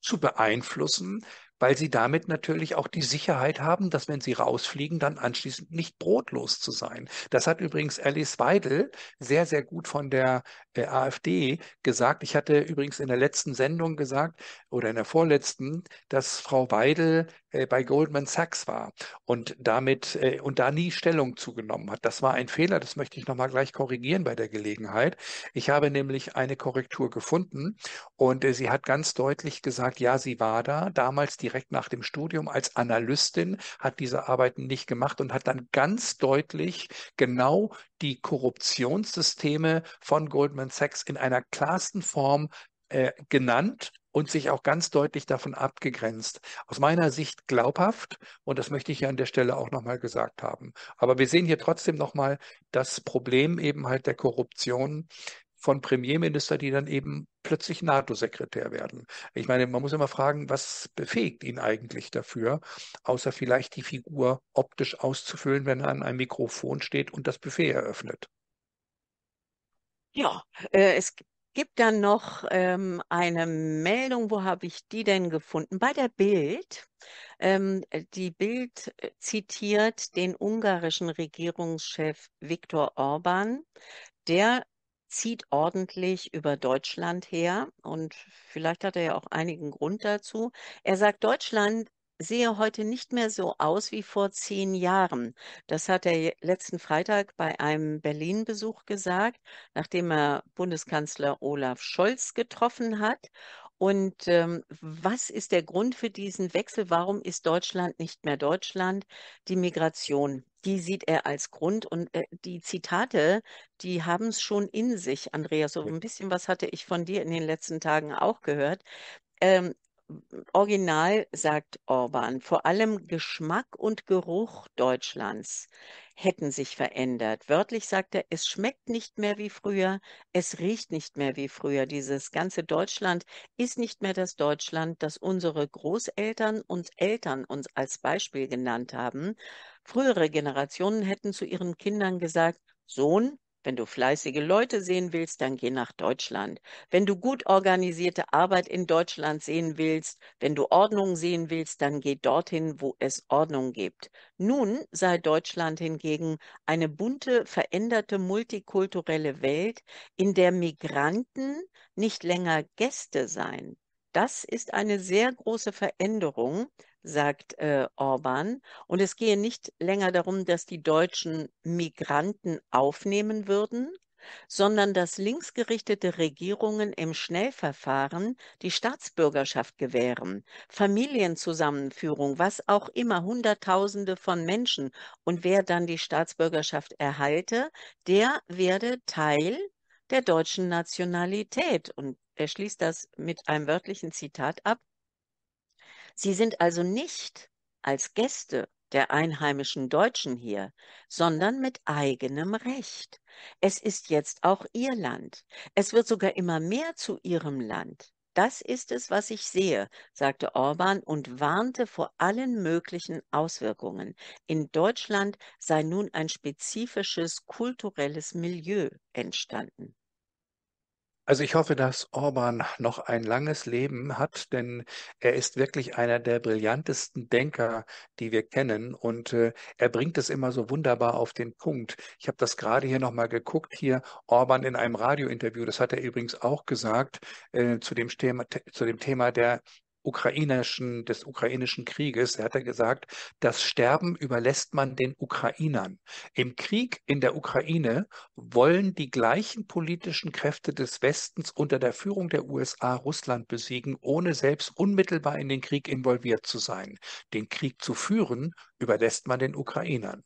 zu beeinflussen, weil sie damit natürlich auch die Sicherheit haben, dass wenn sie rausfliegen, dann anschließend nicht brotlos zu sein. Das hat übrigens Alice Weidel sehr, sehr gut von der äh, AfD gesagt. Ich hatte übrigens in der letzten Sendung gesagt oder in der vorletzten, dass Frau Weidel äh, bei Goldman Sachs war und damit äh, und da nie Stellung zugenommen hat. Das war ein Fehler, das möchte ich nochmal gleich korrigieren bei der Gelegenheit. Ich habe nämlich eine Korrektur gefunden und äh, sie hat ganz deutlich gesagt, ja, sie war da, damals direkt nach dem Studium als Analystin, hat diese Arbeiten nicht gemacht und hat dann ganz deutlich genau die Korruptionssysteme von Goldman Sachs in einer klarsten Form äh, genannt und sich auch ganz deutlich davon abgegrenzt. Aus meiner Sicht glaubhaft und das möchte ich hier an der Stelle auch nochmal gesagt haben. Aber wir sehen hier trotzdem nochmal das Problem eben halt der Korruption von Premierminister, die dann eben plötzlich NATO-Sekretär werden. Ich meine, man muss immer fragen, was befähigt ihn eigentlich dafür, außer vielleicht die Figur optisch auszufüllen, wenn er an einem Mikrofon steht und das Buffet eröffnet. Ja, äh, es gibt dann noch ähm, eine Meldung, wo habe ich die denn gefunden? Bei der Bild. Ähm, die Bild äh, zitiert den ungarischen Regierungschef Viktor Orban, der zieht ordentlich über Deutschland her und vielleicht hat er ja auch einigen Grund dazu. Er sagt, Deutschland sehe heute nicht mehr so aus wie vor zehn Jahren. Das hat er letzten Freitag bei einem Berlin-Besuch gesagt, nachdem er Bundeskanzler Olaf Scholz getroffen hat. Und ähm, was ist der Grund für diesen Wechsel? Warum ist Deutschland nicht mehr Deutschland? Die Migration, die sieht er als Grund. Und äh, die Zitate, die haben es schon in sich, Andreas. So ein bisschen was hatte ich von dir in den letzten Tagen auch gehört. Ähm, Original sagt Orban, vor allem Geschmack und Geruch Deutschlands hätten sich verändert. Wörtlich sagt er, es schmeckt nicht mehr wie früher, es riecht nicht mehr wie früher. Dieses ganze Deutschland ist nicht mehr das Deutschland, das unsere Großeltern und Eltern uns als Beispiel genannt haben. Frühere Generationen hätten zu ihren Kindern gesagt, Sohn, wenn du fleißige Leute sehen willst, dann geh nach Deutschland. Wenn du gut organisierte Arbeit in Deutschland sehen willst, wenn du Ordnung sehen willst, dann geh dorthin, wo es Ordnung gibt. Nun sei Deutschland hingegen eine bunte, veränderte, multikulturelle Welt, in der Migranten nicht länger Gäste seien. Das ist eine sehr große Veränderung, sagt äh, Orban. Und es gehe nicht länger darum, dass die Deutschen Migranten aufnehmen würden, sondern dass linksgerichtete Regierungen im Schnellverfahren die Staatsbürgerschaft gewähren, Familienzusammenführung, was auch immer, Hunderttausende von Menschen. Und wer dann die Staatsbürgerschaft erhalte, der werde Teil der deutschen Nationalität. Und er schließt das mit einem wörtlichen Zitat ab. Sie sind also nicht als Gäste der einheimischen Deutschen hier, sondern mit eigenem Recht. Es ist jetzt auch ihr Land. Es wird sogar immer mehr zu ihrem Land. Das ist es, was ich sehe, sagte Orban und warnte vor allen möglichen Auswirkungen. In Deutschland sei nun ein spezifisches kulturelles Milieu entstanden. Also ich hoffe, dass Orban noch ein langes Leben hat, denn er ist wirklich einer der brillantesten Denker, die wir kennen und äh, er bringt es immer so wunderbar auf den Punkt. Ich habe das gerade hier nochmal geguckt, hier Orban in einem Radiointerview, das hat er übrigens auch gesagt, äh, zu, dem Thema, zu dem Thema der ukrainischen, des ukrainischen Krieges. Er hat gesagt, das Sterben überlässt man den Ukrainern. Im Krieg in der Ukraine wollen die gleichen politischen Kräfte des Westens unter der Führung der USA Russland besiegen, ohne selbst unmittelbar in den Krieg involviert zu sein. Den Krieg zu führen überlässt man den Ukrainern.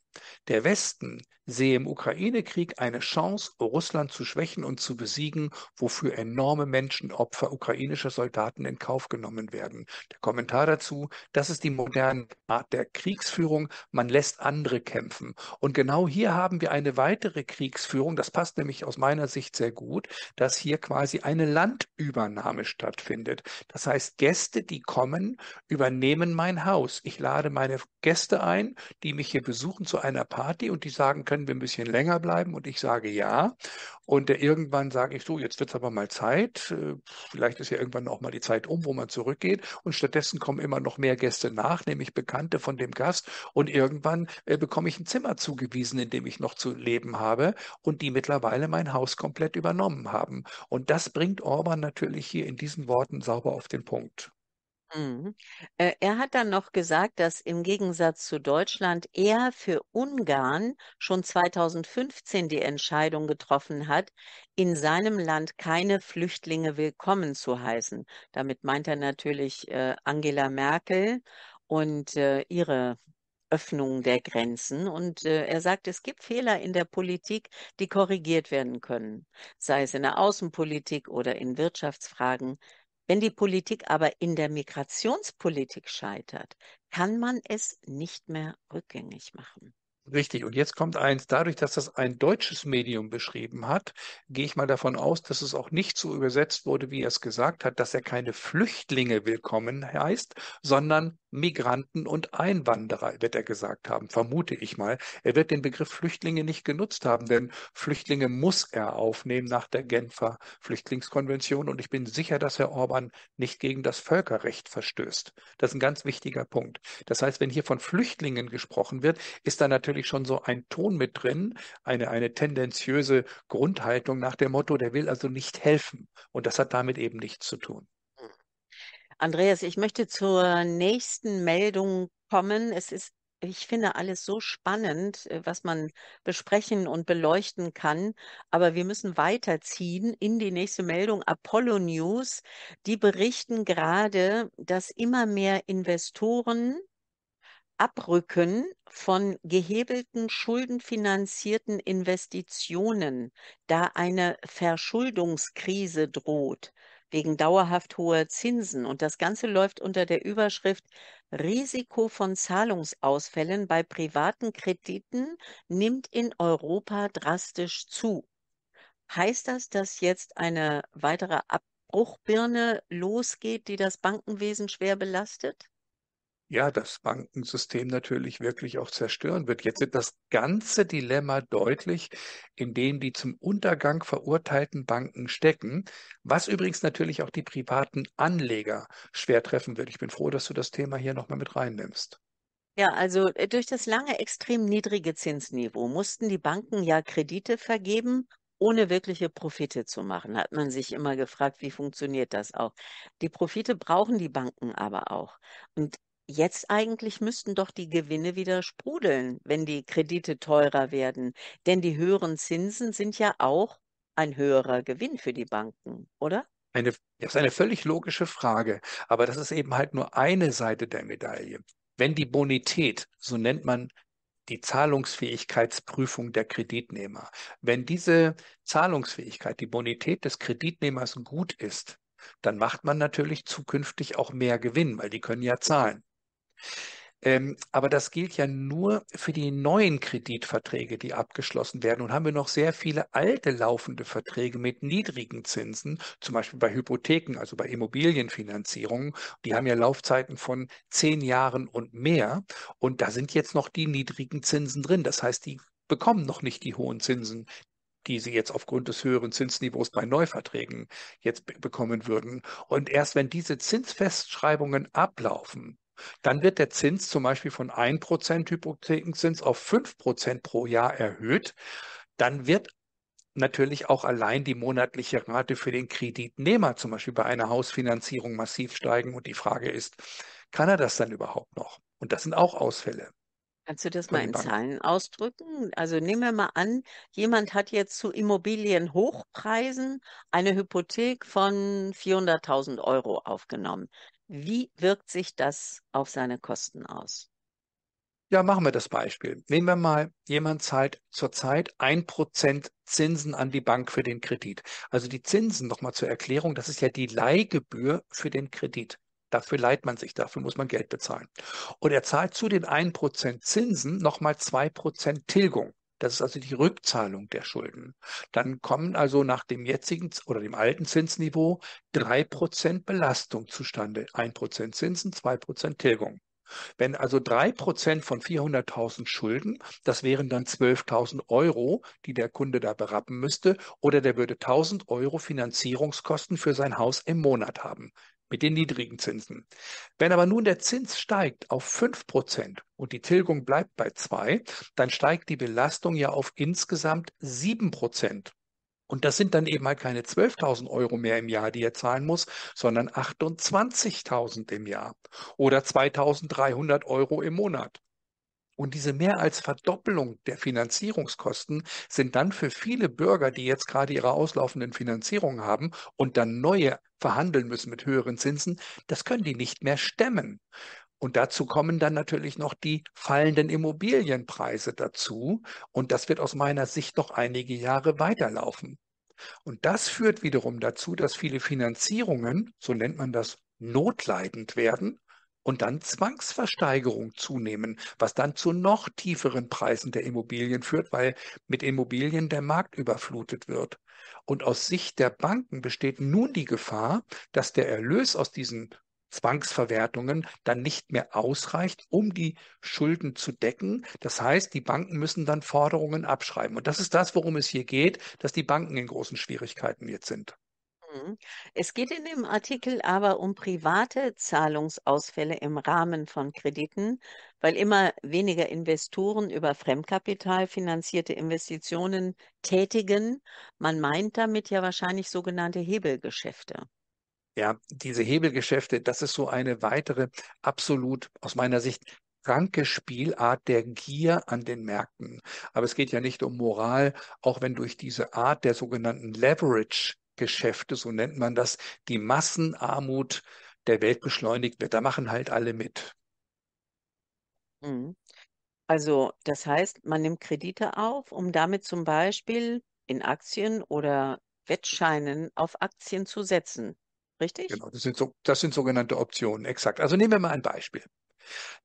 Der Westen sehe im Ukraine-Krieg eine Chance, Russland zu schwächen und zu besiegen, wofür enorme Menschenopfer ukrainischer Soldaten in Kauf genommen werden. Der Kommentar dazu, das ist die moderne Art der Kriegsführung, man lässt andere kämpfen. Und genau hier haben wir eine weitere Kriegsführung, das passt nämlich aus meiner Sicht sehr gut, dass hier quasi eine Landübernahme stattfindet. Das heißt, Gäste, die kommen, übernehmen mein Haus. Ich lade meine Gäste ein, die mich hier besuchen zu einer Party und die sagen, können wir ein bisschen länger bleiben? Und ich sage ja. Und irgendwann sage ich so, jetzt wird es aber mal Zeit. Äh, vielleicht ist ja irgendwann auch mal die Zeit um, wo man zurückgeht. Und stattdessen kommen immer noch mehr Gäste nach, nämlich Bekannte von dem Gast. Und irgendwann äh, bekomme ich ein Zimmer zugewiesen, in dem ich noch zu leben habe und die mittlerweile mein Haus komplett übernommen haben. Und das bringt Orban natürlich hier in diesen Worten sauber auf den Punkt. Mhm. Äh, er hat dann noch gesagt, dass im Gegensatz zu Deutschland er für Ungarn schon 2015 die Entscheidung getroffen hat, in seinem Land keine Flüchtlinge willkommen zu heißen. Damit meint er natürlich äh, Angela Merkel und äh, ihre Öffnung der Grenzen. Und äh, er sagt, es gibt Fehler in der Politik, die korrigiert werden können, sei es in der Außenpolitik oder in Wirtschaftsfragen. Wenn die Politik aber in der Migrationspolitik scheitert, kann man es nicht mehr rückgängig machen. Richtig. Und jetzt kommt eins, dadurch, dass das ein deutsches Medium beschrieben hat, gehe ich mal davon aus, dass es auch nicht so übersetzt wurde, wie er es gesagt hat, dass er keine Flüchtlinge willkommen heißt, sondern Migranten und Einwanderer, wird er gesagt haben, vermute ich mal. Er wird den Begriff Flüchtlinge nicht genutzt haben, denn Flüchtlinge muss er aufnehmen nach der Genfer Flüchtlingskonvention. Und ich bin sicher, dass Herr Orban nicht gegen das Völkerrecht verstößt. Das ist ein ganz wichtiger Punkt. Das heißt, wenn hier von Flüchtlingen gesprochen wird, ist da natürlich schon so ein Ton mit drin, eine, eine tendenziöse Grundhaltung nach dem Motto, der will also nicht helfen. Und das hat damit eben nichts zu tun. Andreas, ich möchte zur nächsten Meldung kommen. Es ist, ich finde alles so spannend, äh, was man besprechen und beleuchten kann. Aber wir müssen weiterziehen in die nächste Meldung. Apollo News, die berichten gerade, dass immer mehr Investoren Abrücken von gehebelten, schuldenfinanzierten Investitionen, da eine Verschuldungskrise droht wegen dauerhaft hoher Zinsen. Und das Ganze läuft unter der Überschrift Risiko von Zahlungsausfällen bei privaten Krediten nimmt in Europa drastisch zu. Heißt das, dass jetzt eine weitere Abbruchbirne losgeht, die das Bankenwesen schwer belastet? ja, das Bankensystem natürlich wirklich auch zerstören wird. Jetzt wird das ganze Dilemma deutlich, in dem die zum Untergang verurteilten Banken stecken, was übrigens natürlich auch die privaten Anleger schwer treffen wird. Ich bin froh, dass du das Thema hier nochmal mit reinnimmst. Ja, also äh, durch das lange extrem niedrige Zinsniveau mussten die Banken ja Kredite vergeben, ohne wirkliche Profite zu machen. Hat man sich immer gefragt, wie funktioniert das auch? Die Profite brauchen die Banken aber auch. Und Jetzt eigentlich müssten doch die Gewinne wieder sprudeln, wenn die Kredite teurer werden. Denn die höheren Zinsen sind ja auch ein höherer Gewinn für die Banken, oder? Eine, das ist eine völlig logische Frage, aber das ist eben halt nur eine Seite der Medaille. Wenn die Bonität, so nennt man die Zahlungsfähigkeitsprüfung der Kreditnehmer, wenn diese Zahlungsfähigkeit, die Bonität des Kreditnehmers gut ist, dann macht man natürlich zukünftig auch mehr Gewinn, weil die können ja zahlen. Ähm, aber das gilt ja nur für die neuen Kreditverträge, die abgeschlossen werden. Und haben wir noch sehr viele alte laufende Verträge mit niedrigen Zinsen, zum Beispiel bei Hypotheken, also bei Immobilienfinanzierungen. Die haben ja Laufzeiten von zehn Jahren und mehr. Und da sind jetzt noch die niedrigen Zinsen drin. Das heißt, die bekommen noch nicht die hohen Zinsen, die sie jetzt aufgrund des höheren Zinsniveaus bei Neuverträgen jetzt bekommen würden. Und erst wenn diese Zinsfestschreibungen ablaufen, dann wird der Zins zum Beispiel von 1% Hypothekenzins auf 5% pro Jahr erhöht. Dann wird natürlich auch allein die monatliche Rate für den Kreditnehmer zum Beispiel bei einer Hausfinanzierung massiv steigen. Und die Frage ist, kann er das dann überhaupt noch? Und das sind auch Ausfälle. Kannst du das mal in Zahlen ausdrücken? Also nehmen wir mal an, jemand hat jetzt zu Immobilienhochpreisen eine Hypothek von 400.000 Euro aufgenommen. Wie wirkt sich das auf seine Kosten aus? Ja, machen wir das Beispiel. Nehmen wir mal, jemand zahlt zurzeit 1% Zinsen an die Bank für den Kredit. Also die Zinsen, nochmal zur Erklärung, das ist ja die Leihgebühr für den Kredit. Dafür leiht man sich, dafür muss man Geld bezahlen. Und er zahlt zu den 1% Zinsen nochmal 2% Tilgung. Das ist also die Rückzahlung der Schulden. Dann kommen also nach dem jetzigen oder dem alten Zinsniveau drei Prozent Belastung zustande. ein Prozent Zinsen, zwei Prozent Tilgung. Wenn also drei Prozent von 400.000 Schulden, das wären dann 12.000 Euro, die der Kunde da berappen müsste, oder der würde 1.000 Euro Finanzierungskosten für sein Haus im Monat haben mit den niedrigen Zinsen. Wenn aber nun der Zins steigt auf 5% und die Tilgung bleibt bei 2, dann steigt die Belastung ja auf insgesamt 7%. Und das sind dann eben halt keine 12.000 Euro mehr im Jahr, die er zahlen muss, sondern 28.000 im Jahr oder 2.300 Euro im Monat. Und diese mehr als Verdoppelung der Finanzierungskosten sind dann für viele Bürger, die jetzt gerade ihre auslaufenden Finanzierungen haben und dann neue verhandeln müssen mit höheren Zinsen, das können die nicht mehr stemmen. Und dazu kommen dann natürlich noch die fallenden Immobilienpreise dazu. Und das wird aus meiner Sicht noch einige Jahre weiterlaufen. Und das führt wiederum dazu, dass viele Finanzierungen, so nennt man das, notleidend werden und dann Zwangsversteigerung zunehmen, was dann zu noch tieferen Preisen der Immobilien führt, weil mit Immobilien der Markt überflutet wird. Und aus Sicht der Banken besteht nun die Gefahr, dass der Erlös aus diesen Zwangsverwertungen dann nicht mehr ausreicht, um die Schulden zu decken. Das heißt, die Banken müssen dann Forderungen abschreiben. Und das ist das, worum es hier geht, dass die Banken in großen Schwierigkeiten jetzt sind. Mhm. Es geht in dem Artikel aber um private Zahlungsausfälle im Rahmen von Krediten, weil immer weniger Investoren über Fremdkapital finanzierte Investitionen tätigen. Man meint damit ja wahrscheinlich sogenannte Hebelgeschäfte. Ja, diese Hebelgeschäfte, das ist so eine weitere absolut aus meiner Sicht kranke Spielart der Gier an den Märkten. Aber es geht ja nicht um Moral, auch wenn durch diese Art der sogenannten Leverage Geschäfte, so nennt man das, die Massenarmut der Welt beschleunigt wird. Da machen halt alle mit. Mhm. Also das heißt, man nimmt Kredite auf, um damit zum Beispiel in Aktien oder Wettscheinen auf Aktien zu setzen. Richtig? Genau, das sind, so, das sind sogenannte Optionen, exakt. Also nehmen wir mal ein Beispiel.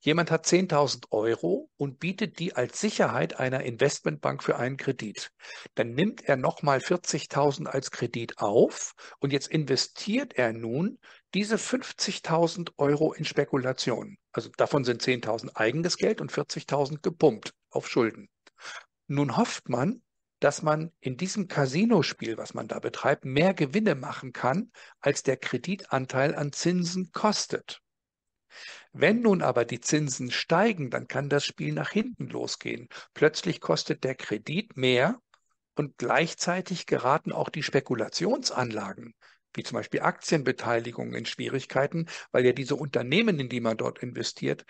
Jemand hat 10.000 Euro und bietet die als Sicherheit einer Investmentbank für einen Kredit. Dann nimmt er nochmal 40.000 als Kredit auf und jetzt investiert er nun diese 50.000 Euro in Spekulationen. Also davon sind 10.000 eigenes Geld und 40.000 gepumpt auf Schulden. Nun hofft man, dass man in diesem Casinospiel, was man da betreibt, mehr Gewinne machen kann, als der Kreditanteil an Zinsen kostet. Wenn nun aber die Zinsen steigen, dann kann das Spiel nach hinten losgehen. Plötzlich kostet der Kredit mehr und gleichzeitig geraten auch die Spekulationsanlagen wie zum Beispiel Aktienbeteiligungen in Schwierigkeiten, weil ja diese Unternehmen, in die man dort investiert,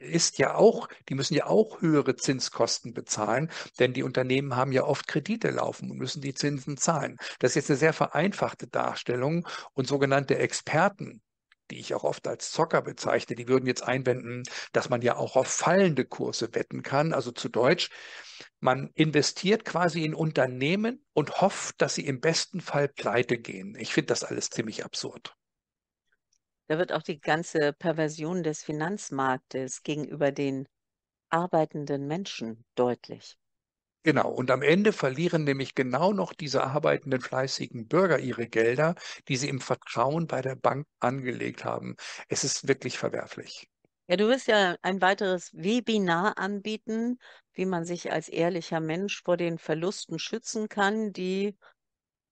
ist ja auch, die müssen ja auch höhere Zinskosten bezahlen, denn die Unternehmen haben ja oft Kredite laufen und müssen die Zinsen zahlen. Das ist jetzt eine sehr vereinfachte Darstellung und sogenannte Experten, die ich auch oft als Zocker bezeichne, die würden jetzt einwenden, dass man ja auch auf fallende Kurse wetten kann. Also zu Deutsch, man investiert quasi in Unternehmen und hofft, dass sie im besten Fall pleite gehen. Ich finde das alles ziemlich absurd. Da wird auch die ganze Perversion des Finanzmarktes gegenüber den arbeitenden Menschen deutlich. Genau. Und am Ende verlieren nämlich genau noch diese arbeitenden, fleißigen Bürger ihre Gelder, die sie im Vertrauen bei der Bank angelegt haben. Es ist wirklich verwerflich. Ja, du wirst ja ein weiteres Webinar anbieten, wie man sich als ehrlicher Mensch vor den Verlusten schützen kann, die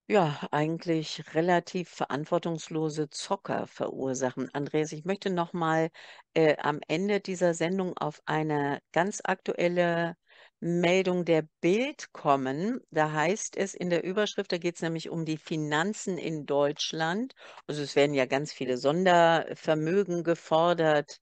ja eigentlich relativ verantwortungslose Zocker verursachen. Andreas, ich möchte nochmal äh, am Ende dieser Sendung auf eine ganz aktuelle Meldung der Bild kommen. Da heißt es in der Überschrift, da geht es nämlich um die Finanzen in Deutschland. Also es werden ja ganz viele Sondervermögen gefordert,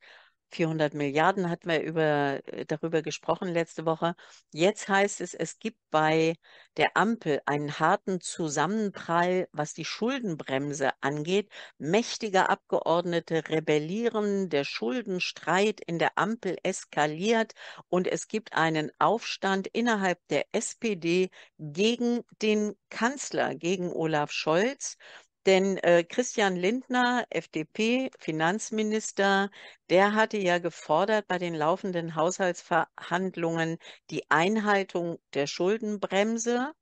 400 Milliarden hatten wir über, äh, darüber gesprochen letzte Woche. Jetzt heißt es, es gibt bei der Ampel einen harten Zusammenprall, was die Schuldenbremse angeht. Mächtige Abgeordnete rebellieren, der Schuldenstreit in der Ampel eskaliert und es gibt einen Aufstand innerhalb der SPD gegen den Kanzler, gegen Olaf Scholz. Denn äh, Christian Lindner, FDP, Finanzminister, der hatte ja gefordert bei den laufenden Haushaltsverhandlungen die Einhaltung der Schuldenbremse.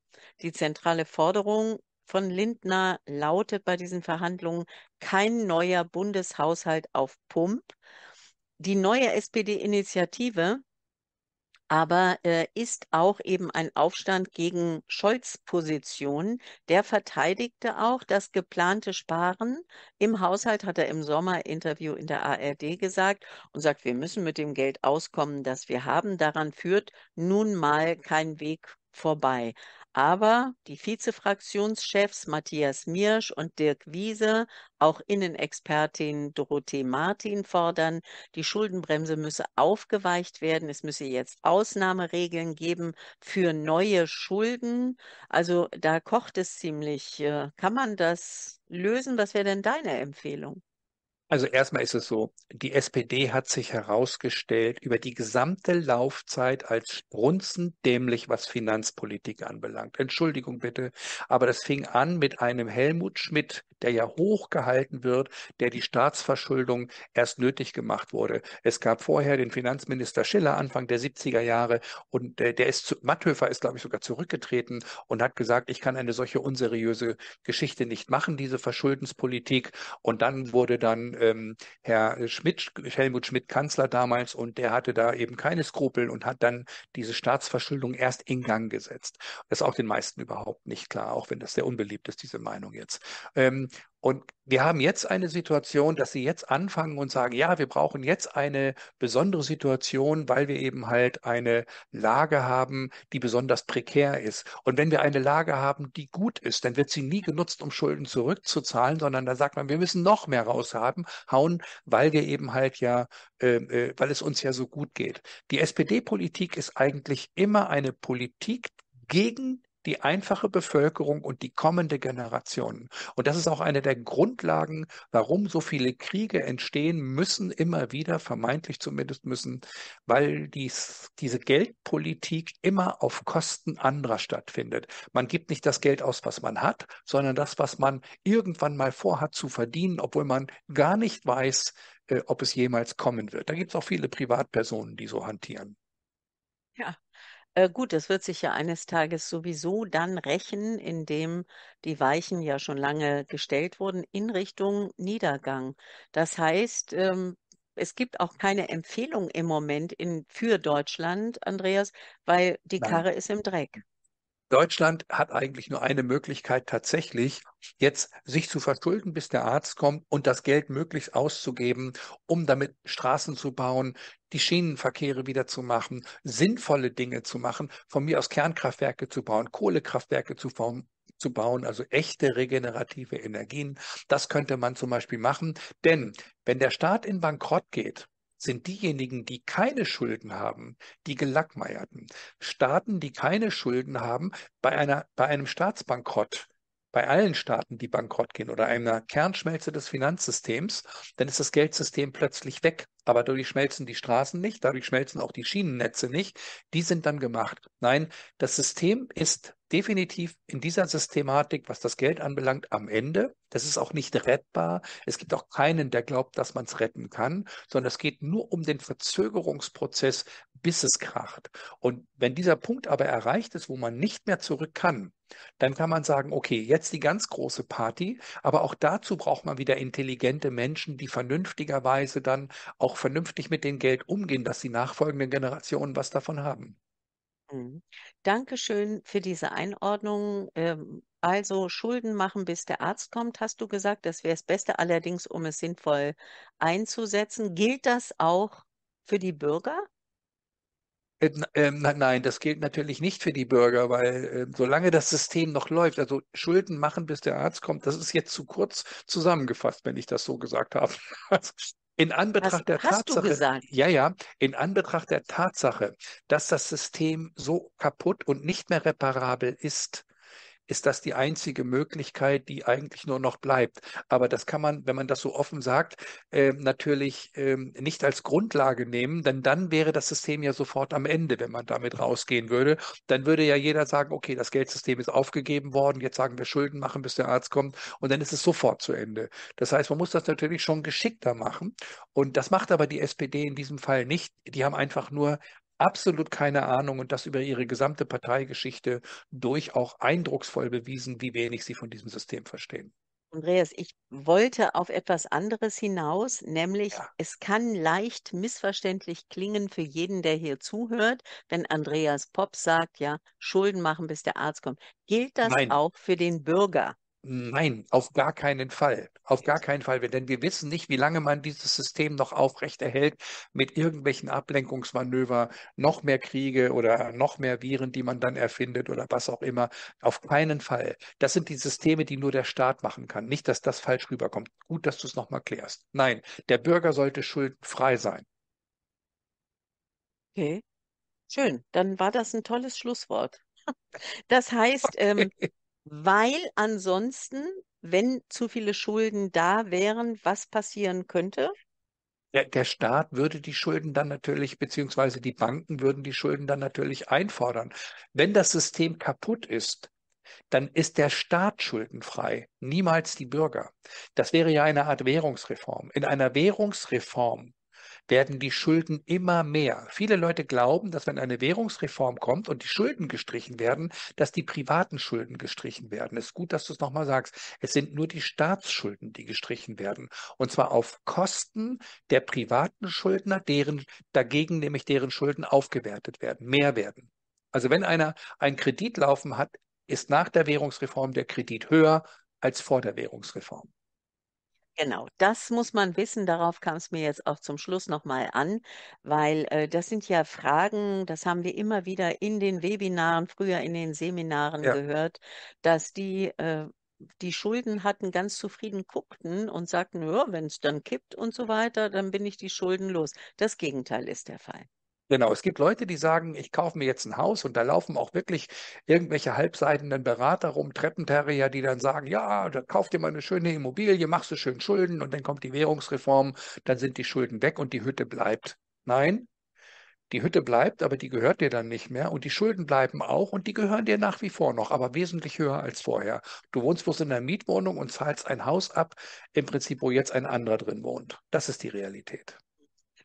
Die zentrale Forderung von Lindner lautet bei diesen Verhandlungen kein neuer Bundeshaushalt auf Pump. Die neue SPD-Initiative aber äh, ist auch eben ein Aufstand gegen Scholz-Positionen. Der verteidigte auch das geplante Sparen im Haushalt, hat er im Sommerinterview in der ARD gesagt und sagt, wir müssen mit dem Geld auskommen, das wir haben. Daran führt nun mal kein Weg vorbei aber die Vizefraktionschefs Matthias Miersch und Dirk Wiese, auch Innenexpertin Dorothee Martin fordern, die Schuldenbremse müsse aufgeweicht werden. Es müsse jetzt Ausnahmeregeln geben für neue Schulden. Also da kocht es ziemlich. Äh, kann man das lösen? Was wäre denn deine Empfehlung? Also erstmal ist es so, die SPD hat sich herausgestellt über die gesamte Laufzeit als strunzend dämlich, was Finanzpolitik anbelangt. Entschuldigung bitte, aber das fing an mit einem Helmut Schmidt, der ja hochgehalten wird, der die Staatsverschuldung erst nötig gemacht wurde. Es gab vorher den Finanzminister Schiller Anfang der 70er Jahre und äh, der, ist, zu, Matthöfer ist glaube ich sogar zurückgetreten und hat gesagt, ich kann eine solche unseriöse Geschichte nicht machen, diese Verschuldenspolitik. Und dann wurde dann äh, ähm, Herr Schmidt, Helmut Schmidt Kanzler damals und der hatte da eben keine Skrupel und hat dann diese Staatsverschuldung erst in Gang gesetzt. Das ist auch den meisten überhaupt nicht klar, auch wenn das sehr unbeliebt ist, diese Meinung jetzt. Ähm, und wir haben jetzt eine Situation, dass sie jetzt anfangen und sagen, ja, wir brauchen jetzt eine besondere Situation, weil wir eben halt eine Lage haben, die besonders prekär ist. Und wenn wir eine Lage haben, die gut ist, dann wird sie nie genutzt, um Schulden zurückzuzahlen, sondern da sagt man, wir müssen noch mehr raushaben, hauen, weil wir eben halt ja, äh, äh, weil es uns ja so gut geht. Die SPD-Politik ist eigentlich immer eine Politik gegen die einfache Bevölkerung und die kommende Generation. Und das ist auch eine der Grundlagen, warum so viele Kriege entstehen müssen, immer wieder, vermeintlich zumindest müssen, weil dies, diese Geldpolitik immer auf Kosten anderer stattfindet. Man gibt nicht das Geld aus, was man hat, sondern das, was man irgendwann mal vorhat zu verdienen, obwohl man gar nicht weiß, äh, ob es jemals kommen wird. Da gibt es auch viele Privatpersonen, die so hantieren. Ja, äh, gut, das wird sich ja eines Tages sowieso dann rächen, indem die Weichen ja schon lange gestellt wurden in Richtung Niedergang. Das heißt, ähm, es gibt auch keine Empfehlung im Moment in, für Deutschland, Andreas, weil die Nein. Karre ist im Dreck. Deutschland hat eigentlich nur eine Möglichkeit tatsächlich, jetzt sich zu verschulden, bis der Arzt kommt und das Geld möglichst auszugeben, um damit Straßen zu bauen, die Schienenverkehre wieder zu machen, sinnvolle Dinge zu machen, von mir aus Kernkraftwerke zu bauen, Kohlekraftwerke zu bauen, zu bauen, also echte regenerative Energien. Das könnte man zum Beispiel machen. Denn wenn der Staat in Bankrott geht, sind diejenigen, die keine Schulden haben, die Gelackmeierten. Staaten, die keine Schulden haben, bei, einer, bei einem Staatsbankrott, bei allen Staaten, die bankrott gehen oder einer Kernschmelze des Finanzsystems, dann ist das Geldsystem plötzlich weg aber dadurch schmelzen die Straßen nicht, dadurch schmelzen auch die Schienennetze nicht. Die sind dann gemacht. Nein, das System ist definitiv in dieser Systematik, was das Geld anbelangt, am Ende. Das ist auch nicht rettbar. Es gibt auch keinen, der glaubt, dass man es retten kann, sondern es geht nur um den Verzögerungsprozess, bis es kracht. Und wenn dieser Punkt aber erreicht ist, wo man nicht mehr zurück kann, dann kann man sagen, okay, jetzt die ganz große Party, aber auch dazu braucht man wieder intelligente Menschen, die vernünftigerweise dann auch vernünftig mit dem Geld umgehen, dass die nachfolgenden Generationen was davon haben. Mhm. Dankeschön für diese Einordnung. Ähm, also Schulden machen, bis der Arzt kommt, hast du gesagt. Das wäre das Beste allerdings, um es sinnvoll einzusetzen. Gilt das auch für die Bürger? Äh, ähm, nein, das gilt natürlich nicht für die Bürger, weil äh, solange das System noch läuft, also Schulden machen, bis der Arzt kommt, das ist jetzt zu kurz zusammengefasst, wenn ich das so gesagt habe. Also in Anbetracht hast, der hast Tatsache, ja, ja, in Anbetracht der Tatsache, dass das System so kaputt und nicht mehr reparabel ist, ist das die einzige Möglichkeit, die eigentlich nur noch bleibt. Aber das kann man, wenn man das so offen sagt, äh, natürlich äh, nicht als Grundlage nehmen, denn dann wäre das System ja sofort am Ende, wenn man damit rausgehen würde. Dann würde ja jeder sagen, okay, das Geldsystem ist aufgegeben worden, jetzt sagen wir Schulden machen, bis der Arzt kommt und dann ist es sofort zu Ende. Das heißt, man muss das natürlich schon geschickter machen und das macht aber die SPD in diesem Fall nicht. Die haben einfach nur absolut keine Ahnung und das über ihre gesamte Parteigeschichte durch auch eindrucksvoll bewiesen, wie wenig sie von diesem System verstehen. Andreas, ich wollte auf etwas anderes hinaus, nämlich ja. es kann leicht missverständlich klingen für jeden, der hier zuhört, wenn Andreas Popp sagt, ja, Schulden machen, bis der Arzt kommt. Gilt das Nein. auch für den Bürger? Nein, auf gar keinen Fall. Auf gar keinen Fall. Denn wir wissen nicht, wie lange man dieses System noch aufrechterhält mit irgendwelchen Ablenkungsmanöver, noch mehr Kriege oder noch mehr Viren, die man dann erfindet oder was auch immer. Auf keinen Fall. Das sind die Systeme, die nur der Staat machen kann. Nicht, dass das falsch rüberkommt. Gut, dass du es nochmal klärst. Nein, der Bürger sollte schuldenfrei sein. Okay. Schön. Dann war das ein tolles Schlusswort. Das heißt, okay. ähm, weil ansonsten, wenn zu viele Schulden da wären, was passieren könnte? Der, der, Staat würde die Schulden dann natürlich, beziehungsweise die Banken würden die Schulden dann natürlich einfordern. Wenn das System kaputt ist, dann ist der Staat schuldenfrei, niemals die Bürger. Das wäre ja eine Art Währungsreform. In einer Währungsreform werden die Schulden immer mehr. Viele Leute glauben, dass wenn eine Währungsreform kommt und die Schulden gestrichen werden, dass die privaten Schulden gestrichen werden. Es ist gut, dass du es nochmal sagst. Es sind nur die Staatsschulden, die gestrichen werden. Und zwar auf Kosten der privaten Schuldner, deren dagegen nämlich deren Schulden aufgewertet werden, mehr werden. Also wenn einer einen Kredit laufen hat, ist nach der Währungsreform der Kredit höher als vor der Währungsreform. Genau, das muss man wissen. Darauf kam es mir jetzt auch zum Schluss nochmal an, weil, äh, das sind ja Fragen, das haben wir immer wieder in den Webinaren, früher in den Seminaren Ja. gehört, dass die, äh, die Schulden hatten, ganz zufrieden guckten und sagten: „Ja, es dann kippt und so weiter, dann bin ich die Schulden los.“ Das Gegenteil ist der Fall. Genau, es gibt Leute, die sagen, ich kaufe mir jetzt ein Haus und da laufen auch wirklich irgendwelche halbseitenden Berater rum, Treppenterrier, die dann sagen, ja, da kauf dir mal eine schöne Immobilie, machst du schön Schulden und dann kommt die Währungsreform, dann sind die Schulden weg und die Hütte bleibt. Nein, die Hütte bleibt, aber die gehört dir dann nicht mehr und die Schulden bleiben auch und die gehören dir nach wie vor noch, aber wesentlich höher als vorher. Du wohnst bloß in einer Mietwohnung und zahlst ein Haus ab, im Prinzip, wo jetzt ein anderer drin wohnt. Das ist die Realität.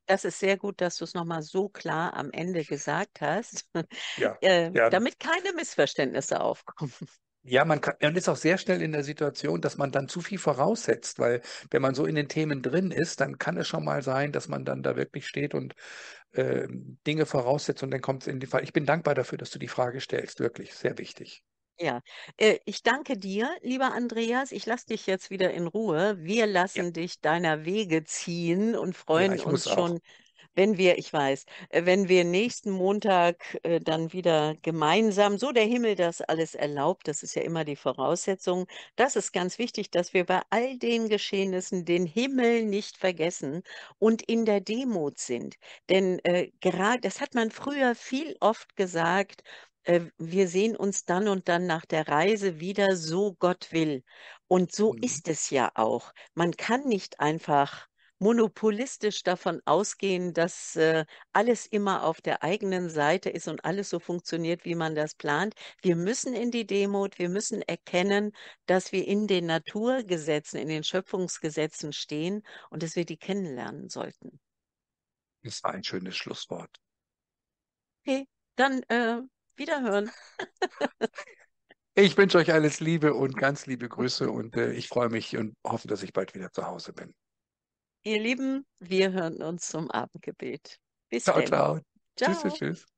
Das ist sehr gut, dass du es nochmal so klar am Ende gesagt hast, ja, äh, damit keine Missverständnisse aufkommen. Ja, man, kann, man ist auch sehr schnell in der Situation, dass man dann zu viel voraussetzt, weil wenn man so in den Themen drin ist, dann kann es schon mal sein, dass man dann da wirklich steht und äh, Dinge voraussetzt und dann kommt es in die Fall. Ich bin dankbar dafür, dass du die Frage stellst, wirklich sehr wichtig. Ja, äh, ich danke dir, lieber Andreas. Ich lasse dich jetzt wieder in Ruhe. Wir Ja, lassen dich deiner Wege ziehen und freuen ich uns muss auch. schon, wenn wir, ich weiß, äh, wenn wir nächsten Montag äh, dann wieder gemeinsam, so der Himmel das alles erlaubt, das ist ja immer die Voraussetzung. Das ist ganz wichtig, dass wir bei all den Geschehnissen den Himmel nicht vergessen und in der Demut sind. Denn äh, gerade, das hat man früher viel oft gesagt, äh, wir sehen uns dann und dann nach der Reise wieder, so Gott will. Und so mhm. ist es ja auch. Man kann nicht einfach monopolistisch davon ausgehen, dass äh, alles immer auf der eigenen Seite ist und alles so funktioniert, wie man das plant. Wir müssen in die Demut, wir müssen erkennen, dass wir in den Naturgesetzen, in den Schöpfungsgesetzen stehen und dass wir die kennenlernen sollten. Das war ein schönes Schlusswort. Okay, dann äh, Wiederhören. ich wünsche euch alles Liebe und ganz liebe Grüße und äh, ich freue mich und hoffe, dass ich bald wieder zu Hause bin. Ihr Lieben, wir hören uns zum Abendgebet. Bis ciao, dann. Ciao, ciao. Tschüss, tschüss.